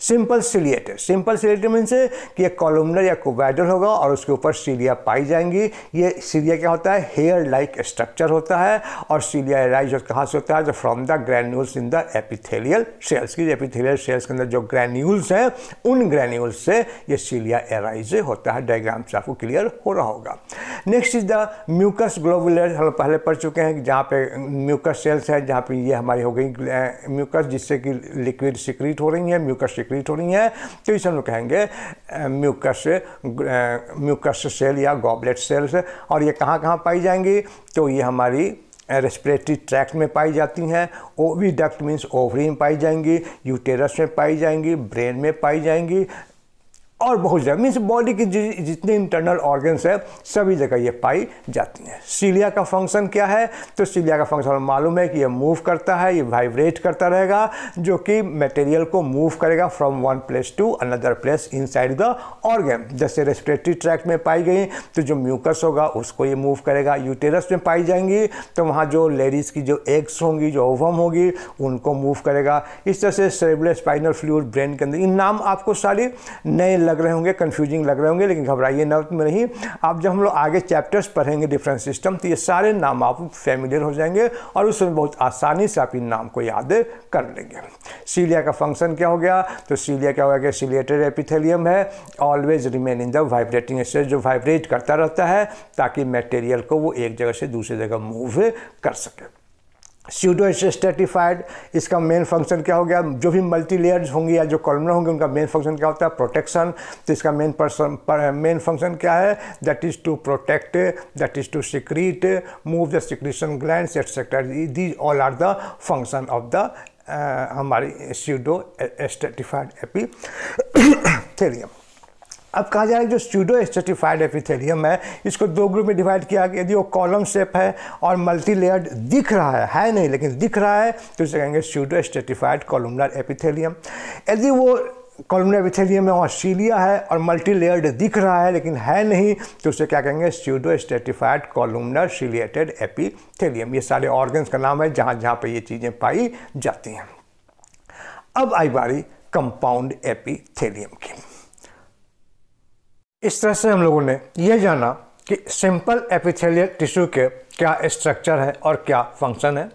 simple ciliated simple mean से कि ये कॉलमनर या कोवैडल होगा और उसके ऊपर सीलिया पाई जाएंगी ये सीलिया क्या होता है हेयर लाइक स्ट्रक्चर होता है और सीलिया राइज कहाँ से होता है जो from the granules in the epithelial cells की एपिथेलियल सेल्स के अंदर जो ग्रैन्यूल्स हैं उन ग्रैन्यूल्स से ये सीलिया एराइज होता है डायग्राम से आपको क्लियर हो रहा होगा next is the mucus globular हम पहले पढ़ चुके हैं जहाँ पे म्यूकस सेल्स हैं जहाँ पे ये हमारी हो गई म्यूकस जिससे कि लिक्विड सिक्रीट हो रही है म्यूकस सिक्रीट हो रही हैं तो इसे हम लोग कहेंगे म्यूकस म्यूकस सेल या गॉबलेट सेल्स से, और ये कहाँ कहाँ पाई जाएंगी तो ये हमारी रेस्पिरेटरी ट्रैक्ट में पाई जाती हैं ओवी डक्ट मीन्स ओवरी में पाई जाएंगी यूटेरस में पाई जाएंगी ब्रेन में पाई जाएंगी और बहुत जगह मीन्स बॉडी के जितने इंटरनल ऑर्गन्स है सभी जगह ये पाई जाती हैं सीलिया का फंक्शन क्या है तो सीलिया का फंक्शन मालूम है कि ये मूव करता है ये वाइब्रेट करता रहेगा जो कि मटेरियल को मूव करेगा from one place to another place inside the organ जैसे रेस्पिरेटरी ट्रैक्ट में पाई गई तो जो म्यूकस होगा उसको ये मूव करेगा यूटेरस में पाई जाएंगी तो वहाँ जो लेडीज़ की जो एग्स होंगी जो ओवम होगी उनको मूव करेगा इस तरह से सेरेब्रल स्पाइनल फ्लूड ब्रेन के अंदर इन नाम आपको सारी नए लग रहे होंगे कन्फ्यूजिंग लग रहे होंगे लेकिन घबराइए न नहीं आप जब हम लोग आगे चैप्टर्स पढ़ेंगे डिफरेंस सिस्टम तो ये सारे नाम आप फैमिलियर हो जाएंगे और उसमें बहुत आसानी से आप इन नाम को याद कर लेंगे सीलिया का फंक्शन क्या हो गया तो सीलिया क्या हो गया कि एपिथेलियम है always remain in the vibrating stage जो वाइब्रेट करता रहता है ताकि मेटेरियल को वो एक जगह से दूसरी जगह मूव कर सके सीडो स्टेटिफाइड इसका मेन फंक्शन क्या हो गया जो भी मल्टी लेयर्स होंगे या जो कॉलमर होंगे उनका मेन फंक्शन क्या होता है प्रोटेक्शन तो इसका मेन मेन फंक्शन क्या है that is to protect that is to secrete move the secretion gland etcetera these all are the function of the हमारी सीडो स्टेटिफाइड एपी थेरियम अब कहा जा रहा है जो स्टूडो स्टेटिफाइड एपिथेलियम है इसको दो ग्रुप में डिवाइड किया गया यदि वो कॉलम शेप है और मल्टी लेयर्ड दिख रहा है है नहीं लेकिन दिख रहा है तो इसे कहेंगे स्टूडो स्टेटिफाइड कॉलमनर एपिथेलियम यदि वो कॉलमनर एपिथेलियम में सीलिया है और मल्टी लेयर्ड दिख रहा है लेकिन है नहीं तो उसे क्या कहेंगे pseudo stratified columnar ciliated epithelium ये सारे ऑर्गन्स का नाम है जहाँ जहाँ पर ये चीज़ें पाई जाती हैं अब आई बारी कंपाउंड एपिथेलियम की इस तरह से हम लोगों ने यह जाना कि सिंपल एपिथेलियल टिश्यू के क्या स्ट्रक्चर है और क्या फंक्शन है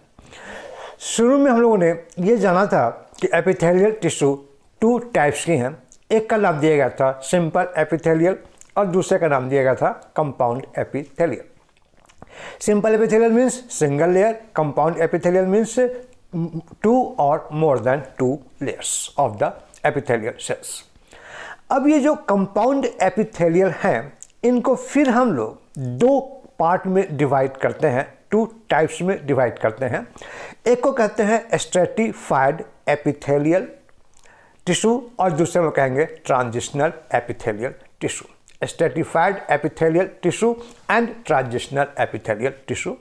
शुरू में हम लोगों ने ये जाना था कि एपिथेलियल टिश्यू टू टाइप्स की हैं एक का नाम दिया गया था सिंपल एपिथेलियल और दूसरे का नाम दिया गया था compound epithelial simple epithelial means single layer compound epithelial means two और more than two layers of the epithelial cells अब ये जो कंपाउंड एपिथेलियल हैं इनको फिर हम लोग दो पार्ट में डिवाइड करते हैं टू टाइप्स में डिवाइड करते हैं एक को कहते हैं स्ट्रेटिफाइड एपिथेलियल टिश्यू और दूसरे को कहेंगे transitional epithelial tissue stratified epithelial tissue and transitional epithelial tissue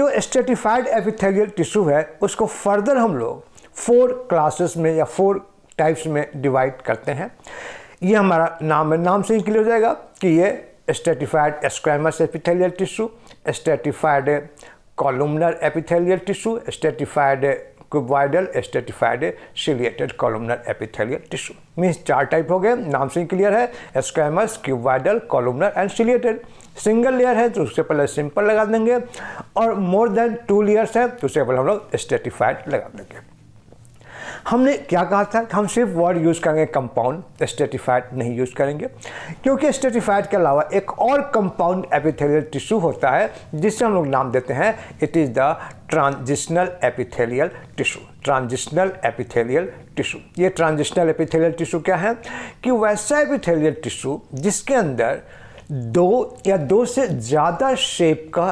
जो स्ट्रेटिफाइड एपिथेलियल टिश्यू है उसको फर्दर हम लोग फोर क्लासेस में या फोर टाइप्स में डिवाइड करते हैं ये हमारा नाम है नाम से ही क्लियर हो जाएगा कि ये stratified squamous epithelial tissue stratified columnar epithelial tissue stratified cuboidal stratified ciliated columnar epithelial tissue means चार टाइप हो गए नाम से ही क्लियर है squamous cuboidal columnar and ciliated single layer है तो उससे पहले सिंपल लगा देंगे और मोर देन टू लेयर्स है तो उससे पहले हम लोग स्टेटिफाइड लगा देंगे हमने क्या कहा था कि हम सिर्फ वर्ड यूज़ करेंगे कंपाउंड स्टेटिफाइड नहीं यूज़ करेंगे क्योंकि स्टेटिफाइड के अलावा एक और कंपाउंड एपिथेलियल टिश्यू होता है जिसे हम लोग नाम देते हैं it is the transitional epithelial tissue transitional epithelial tissue ये ट्रांजिशनल एपिथेलियल टिश्यू क्या है कि वैसा एपिथेलियल टिश्यू जिसके अंदर दो या दो से ज़्यादा शेप का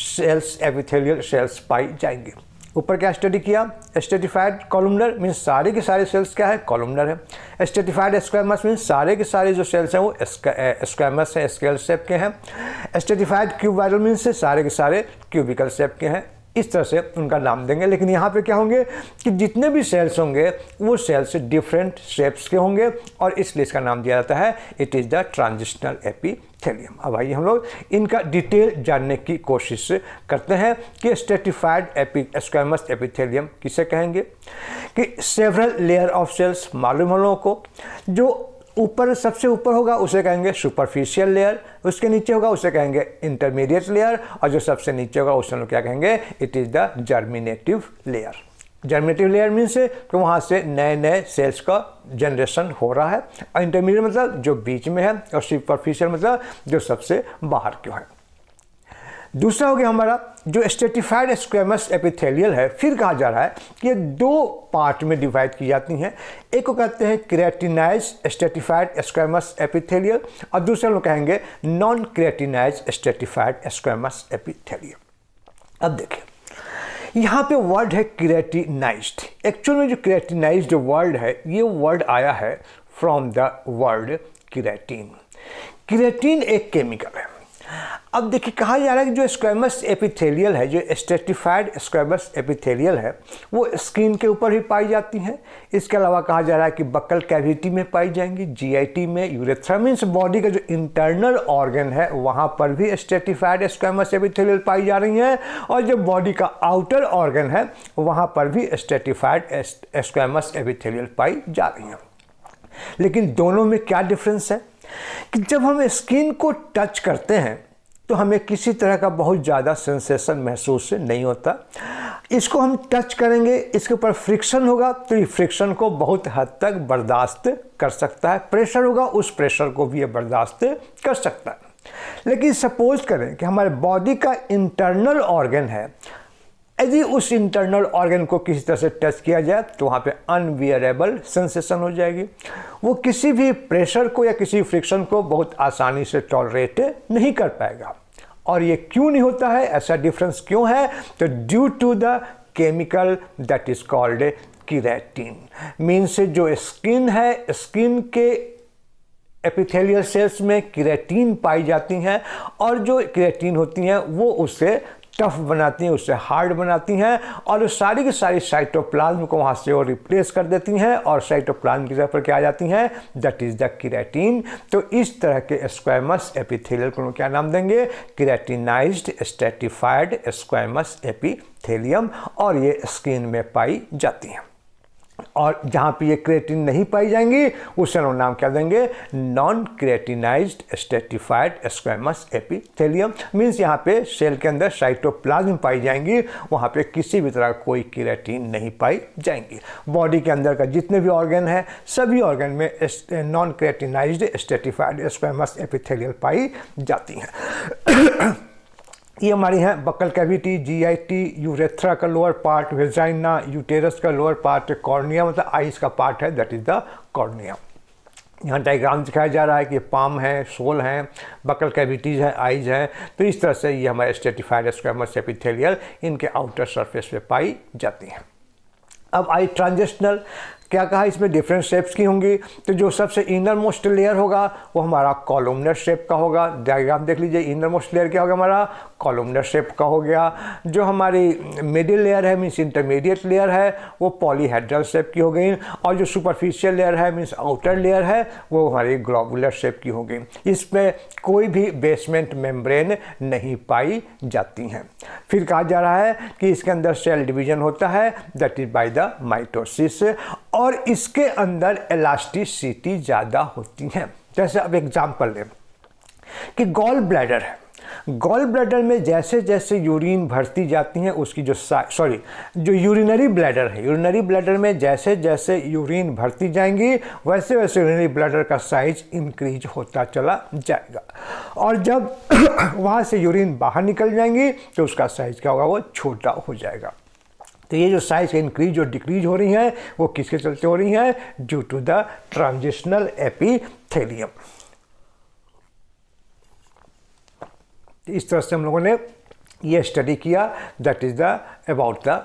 सेल्स एपिथेलियल सेल्स पाई जाएंगे ऊपर क्या स्टडी किया स्टेटिफाइड कॉलमनर मीन सारे के सारे सेल्स क्या है कॉलमनर है स्टेटिफाइड स्क्वेमस मीन सारे के सारे जो सेल्स हैं वो स्क्वेमस हैं स्केल शेप के हैं स्टेटिफाइड क्यूब मीन से सारे के सारे क्यूबिकल शेप के हैं इस तरह से उनका नाम देंगे लेकिन यहाँ पे क्या होंगे कि जितने भी सेल्स होंगे वो सेल्स डिफरेंट शेप्स के होंगे और इसलिए इसका नाम दिया जाता है it is the transitional epithelium अब आइए हम लोग इनका डिटेल जानने की कोशिश करते हैं कि स्टेटिफाइड एपी स्क्वेमस एपिथेलियम किसे कहेंगे कि सेवरल लेयर ऑफ सेल्स मालूम हम लोगों को जो ऊपर सबसे ऊपर होगा उसे कहेंगे सुपरफिशियल लेयर उसके नीचे होगा उसे कहेंगे इंटरमीडिएट लेयर और जो सबसे नीचे होगा उसे हम लोग क्या कहेंगे it is the germinative layer germinative layer means तो वहाँ से नए नए सेल्स का जनरेशन हो रहा है और इंटरमीडिएट मतलब जो बीच में है और सुपरफिशियल मतलब जो सबसे बाहर क्यों है दूसरा हो गया हमारा जो स्टेटिफाइड स्क्वेमस एपिथेलियल है फिर कहा जा रहा है कि ये दो पार्ट में डिवाइड की जाती हैं एक को कहते हैं क्रेटिनाइज स्टेटिफाइड स्क्वेमस एपिथेलियल और दूसरे लोग कहेंगे non keratinized stratified squamous epithelial अब देखिए यहाँ पे वर्ड है क्रेटिनाइज एक्चुअल में जो क्रेटिनाइज वर्ड है ये वर्ड आया है from the word keratin keratin एक केमिकल है अब देखिए कहा जा रहा है कि जो स्क्वेमस एपिथेलियल है जो स्टेटिफाइड स्क्वेमस एपिथेलियल है वो स्किन के ऊपर ही पाई जाती हैं इसके अलावा कहा जा रहा है कि बकल कैविटी में पाई जाएंगी जीआईटी में यूरेथ्रा मीन्स बॉडी का जो इंटरनल ऑर्गन है वहाँ पर भी स्टेटिफाइड स्क्वेमस एपिथेलियल पाई जा रही हैं और जो बॉडी का आउटर ऑर्गन है वहाँ पर भी स्टेटिफाइड स्क्वेमस एपिथेलियल पाई जा रही हैं लेकिन दोनों में क्या डिफरेंस है कि जब हम स्किन को टच करते हैं तो हमें किसी तरह का बहुत ज़्यादा सेंसेशन महसूस नहीं होता इसको हम टच करेंगे इसके ऊपर फ्रिक्शन होगा तो ये फ्रिक्शन को बहुत हद तक बर्दाश्त कर सकता है प्रेशर होगा उस प्रेशर को भी ये बर्दाश्त कर सकता है लेकिन सपोज करें कि हमारे बॉडी का इंटरनल ऑर्गन है यदि उस इंटरनल ऑर्गन को किसी तरह से टच किया जाए तो वहाँ पे अनवियरेबल सेंसेशन हो जाएगी वो किसी भी प्रेशर को या किसी फ्रिक्शन को बहुत आसानी से टॉलरेट नहीं कर पाएगा और ये क्यों नहीं होता है ऐसा डिफरेंस क्यों है तो due to the chemical that is called keratin means जो स्किन है स्किन के एपिथेलियल सेल्स में किरेटिन पाई जाती हैं और जो किरेटिन होती हैं वो उसे टफ बनाती हैं उससे हार्ड बनाती हैं और उस सारी की सारी साइटोप्लाज्म को वहाँ से वो रिप्लेस कर देती हैं और साइटोप्लाज्म की जगह पर क्या आ जाती हैं दैट इज़ द किरेटिन तो इस तरह के स्क्वामस एपिथेलियल को क्या नाम देंगे किरेटिनाइज्ड स्टेटिफाइड स्क्वायमस एपिथेलियम और ये स्किन में पाई जाती हैं और जहाँ पे ये क्रिएटिन नहीं पाई जाएंगी उसे हम नाम क्या देंगे non keratinized stratified squamous epithelium means यहाँ पे सेल के अंदर साइटोप्लाज्म पाई जाएंगी वहाँ पे किसी भी तरह कोई क्रिएटिन नहीं पाई जाएंगी बॉडी के अंदर का जितने भी ऑर्गन है सभी ऑर्गन में non keratinized stratified squamous epithelial पाई जाती हैं ये हमारी हैं बकल कैविटी जीआईटी यूरेथ्रा का लोअर पार्ट वेजाइना यूटेरस का लोअर पार्ट कॉर्निया मतलब आइस का पार्ट है दैट इज़ द कॉर्निया यहाँ डायग्राम दिखाया जा रहा है कि पाम है सोल है बकल कैविटीज़ हैं आइज हैं तो इस तरह से ये हमारे स्टेटिफाइड स्क्रमस एपिथेलियल इनके आउटर सरफेस पे पाई जाती हैं अब आई ट्रांजेशनल क्या कहा इसमें डिफरेंट शेप्स की होंगी तो जो सबसे इनर मोस्ट लेयर होगा वो हमारा कॉलोमनर शेप का होगा डायग्राम देख लीजिए इनर मोस्ट लेयर क्या होगा हमारा कॉलोमनर शेप का हो गया जो हमारी मिडिल लेयर है मीन्स इंटरमीडिएट लेयर है वो पॉलीहेड्रल शेप की हो गई और जो सुपरफिशियल लेयर है मीन्स आउटर लेयर है वो हमारी ग्लोबुलर शेप की हो गई इसमें कोई भी बेसमेंट मेम्ब्रेन नहीं पाई जाती हैं फिर कहा जा रहा है कि इसके अंदर सेल डिवीजन होता है that is by the mitosis और इसके अंदर एलास्टिसिटी ज़्यादा होती है जैसे अब एग्जाम्पल लें कि गॉल ब्लैडर है गॉल ब्लैडर में जैसे जैसे यूरिन भरती जाती है उसकी जो सॉरी जो यूरिनरी ब्लैडर है यूरिनरी ब्लैडर में जैसे जैसे यूरिन भरती जाएंगी वैसे वैसे यूरिनरी ब्लैडर का साइज इंक्रीज होता चला जाएगा और जब वहाँ से यूरिन बाहर निकल जाएंगी तो उसका साइज क्या होगा वो छोटा हो जाएगा तो ये जो साइज इंक्रीज और डिक्रीज हो रही हैं वो किसके चलते हो रही हैं due to the transitional epithelium इस तरह से हम लोगों ने ये स्टडी किया that is the about the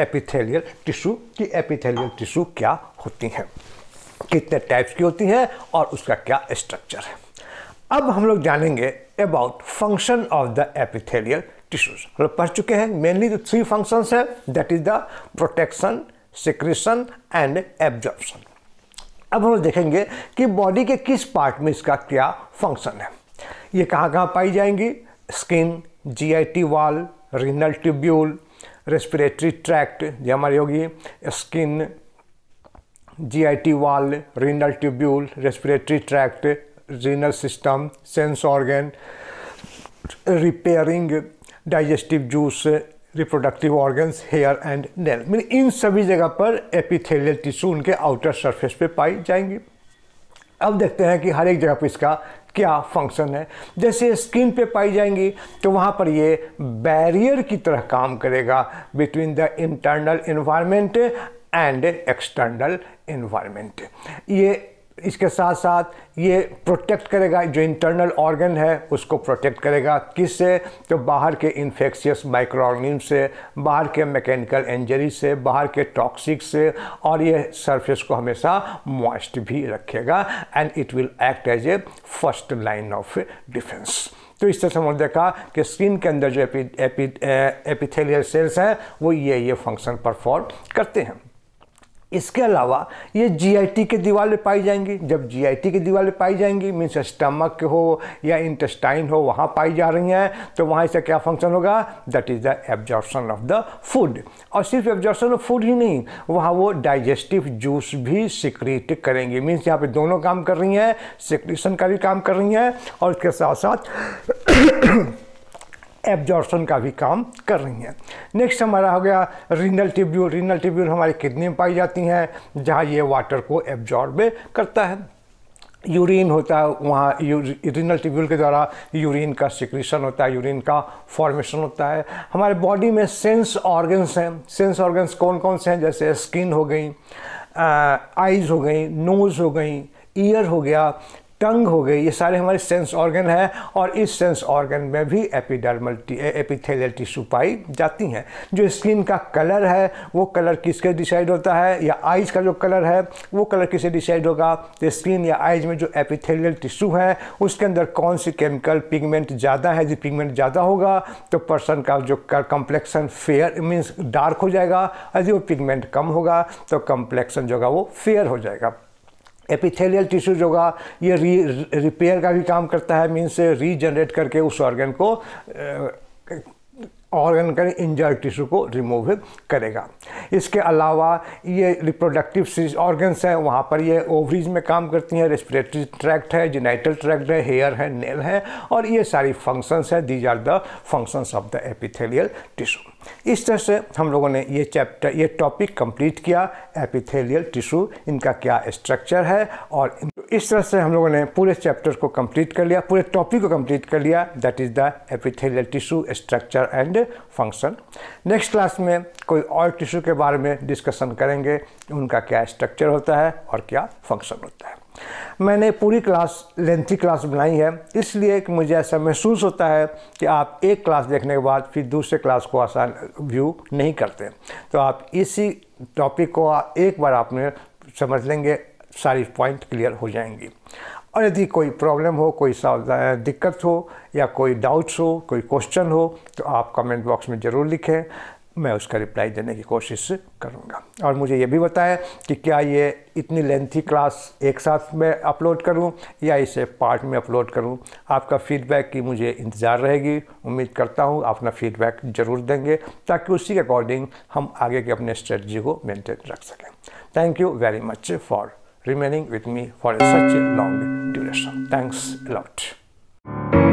epithelial tissue कि एपिथेलियल टिश्यू क्या होती हैं कितने टाइप्स की होती हैं और उसका क्या स्ट्रक्चर है अब हम लोग जानेंगे about function of the epithelial tissues हम लोग पढ़ चुके हैं मेनली जो थ्री फंक्शंस है that is the protection secretion and absorption अब हम लोग देखेंगे कि बॉडी के किस पार्ट में इसका क्या फंक्शन है ये कहाँ कहाँ पाई जाएंगी skin GIT wall renal tubule respiratory tract ये हमारी होगी skin GIT wall renal tubule respiratory tract renal system sense organ repairing digestive juice reproductive organs hair and nail mean इन सभी जगह पर एपिथेलियल टिश्यू उनके आउटर सरफेस पे पाई जाएंगी अब देखते हैं कि हर एक जगह पर इसका क्या फंक्शन है जैसे स्किन पे पाई जाएंगी तो वहाँ पर ये बैरियर की तरह काम करेगा between the internal environment and external environment ये इसके साथ साथ ये प्रोटेक्ट करेगा जो इंटरनल ऑर्गन है उसको प्रोटेक्ट करेगा किससे तो बाहर के इन्फेक्शियस माइक्रो माइक्रोऑर्गनिम से बाहर के मैकेनिकल इंजरी से बाहर के टॉक्सिक से और ये सरफेस को हमेशा मॉइस्ट भी रखेगा and it will act as a first line of defence तो इस तरह से हमने देखा कि स्किन के अंदर जो एपी, एपी, एपिथेलियल सेल्स हैं वो ये ये फंक्शन परफॉर्म करते हैं इसके अलावा ये जीआईटी के दीवाले पाई जाएंगी जब जीआईटी के दीवाले पाई जाएंगी मीन्स स्टमक हो या इंटेस्टाइन हो वहाँ पाई जा रही हैं तो वहाँ इसका क्या फंक्शन होगा that is the absorption of the food और सिर्फ एब्जॉर्प्शन ऑफ फूड ही नहीं वहाँ वो डाइजेस्टिव जूस भी सिक्रीट करेंगी मीन्स यहाँ पर दोनों काम कर रही हैं सिक्रेशन का भी काम कर रही हैं और इसके साथ साथ एब्जॉर्शन का भी काम कर रही हैं नेक्स्ट हमारा हो गया रीनल ट्यूब्यूल रीनल ट्यूब्यूल हमारी किडनी में पाई जाती हैं जहाँ ये वाटर को एब्जॉर्ब करता है यूरिन होता है वहाँ रिनल ट्यूब्यूल के द्वारा यूरिन का सिक्रीशन होता है यूरिन का फॉर्मेशन होता है हमारे बॉडी में सेंस ऑर्गन्स हैं सेंस ऑर्गन्स कौन कौन से हैं जैसे स्किन हो गई आइज़ हो गई नोज़ हो गई ईयर हो गया टंग हो गई ये सारे हमारे सेंस ऑर्गन है और इस सेंस ऑर्गन में भी एपिडर्मल एपिथेलियल टिश्यू पाई जाती हैं जो स्किन का कलर है वो कलर किसके डिसाइड होता है या आइज का जो कलर है वो कलर किसे डिसाइड होगा तो स्किन या आइज में जो एपिथेलियल टिश्यू है उसके अंदर कौन सी केमिकल पिगमेंट ज़्यादा है जी पिगमेंट ज़्यादा होगा तो पर्सन का जो कम्प्लेक्शन फेयर मीन्स डार्क हो जाएगा यदि वो पिगमेंट कम होगा तो कम्प्लेक्शन जो होगा वो फेयर हो जाएगा एपिथेलियल टिश्यूज होगा ये री रिपेयर का भी काम करता है मीन्स रीजनरेट करके उस ऑर्गन को ऑर्गन का इंजर्ड टिश्यू को रिमूव करेगा इसके अलावा ये रिप्रोडक्टिव ऑर्गन्स हैं वहाँ पर ये ओवरीज में काम करती हैं रेस्पिरेटरी ट्रैक्ट है जिनाइटल ट्रैक्ट है हेयर है नेल है और ये सारी फंक्शंस हैं these are the functions of the epithelial tissue इस तरह से हम लोगों ने ये चैप्टर ये टॉपिक कंप्लीट किया एपिथेलियल टिश्यू इनका क्या स्ट्रक्चर है और इस तरह से हम लोगों ने पूरे चैप्टर को कंप्लीट कर लिया पूरे टॉपिक को कंप्लीट कर लिया that is the epithelial tissue structure and function next class में कोई और टिश्यू के बारे में डिस्कशन करेंगे उनका क्या स्ट्रक्चर होता है और क्या फंक्शन होता है मैंने पूरी क्लास लेंथी क्लास बनाई है इसलिए कि मुझे ऐसा महसूस होता है कि आप एक क्लास देखने के बाद फिर दूसरे क्लास को आसान व्यू नहीं करते तो आप इसी टॉपिक को एक बार आपने समझ लेंगे सारी पॉइंट क्लियर हो जाएंगी और यदि कोई प्रॉब्लम हो कोई दिक्कत हो या कोई डाउट्स हो कोई क्वेश्चन हो तो आप कमेंट बॉक्स में ज़रूर लिखें मैं उसका रिप्लाई देने की कोशिश करूँगा और मुझे ये भी बताएं कि क्या ये इतनी लेंथी क्लास एक साथ मैं अपलोड करूँ या इसे पार्ट में अपलोड करूँ आपका फीडबैक की मुझे इंतज़ार रहेगी उम्मीद करता हूँ अपना फीडबैक ज़रूर देंगे ताकि उसी के अकॉर्डिंग हम आगे के अपने स्ट्रेटजी को मेंटेन रख सकें thank you very much for remaining with me for such long duration thanks Thanks a lot.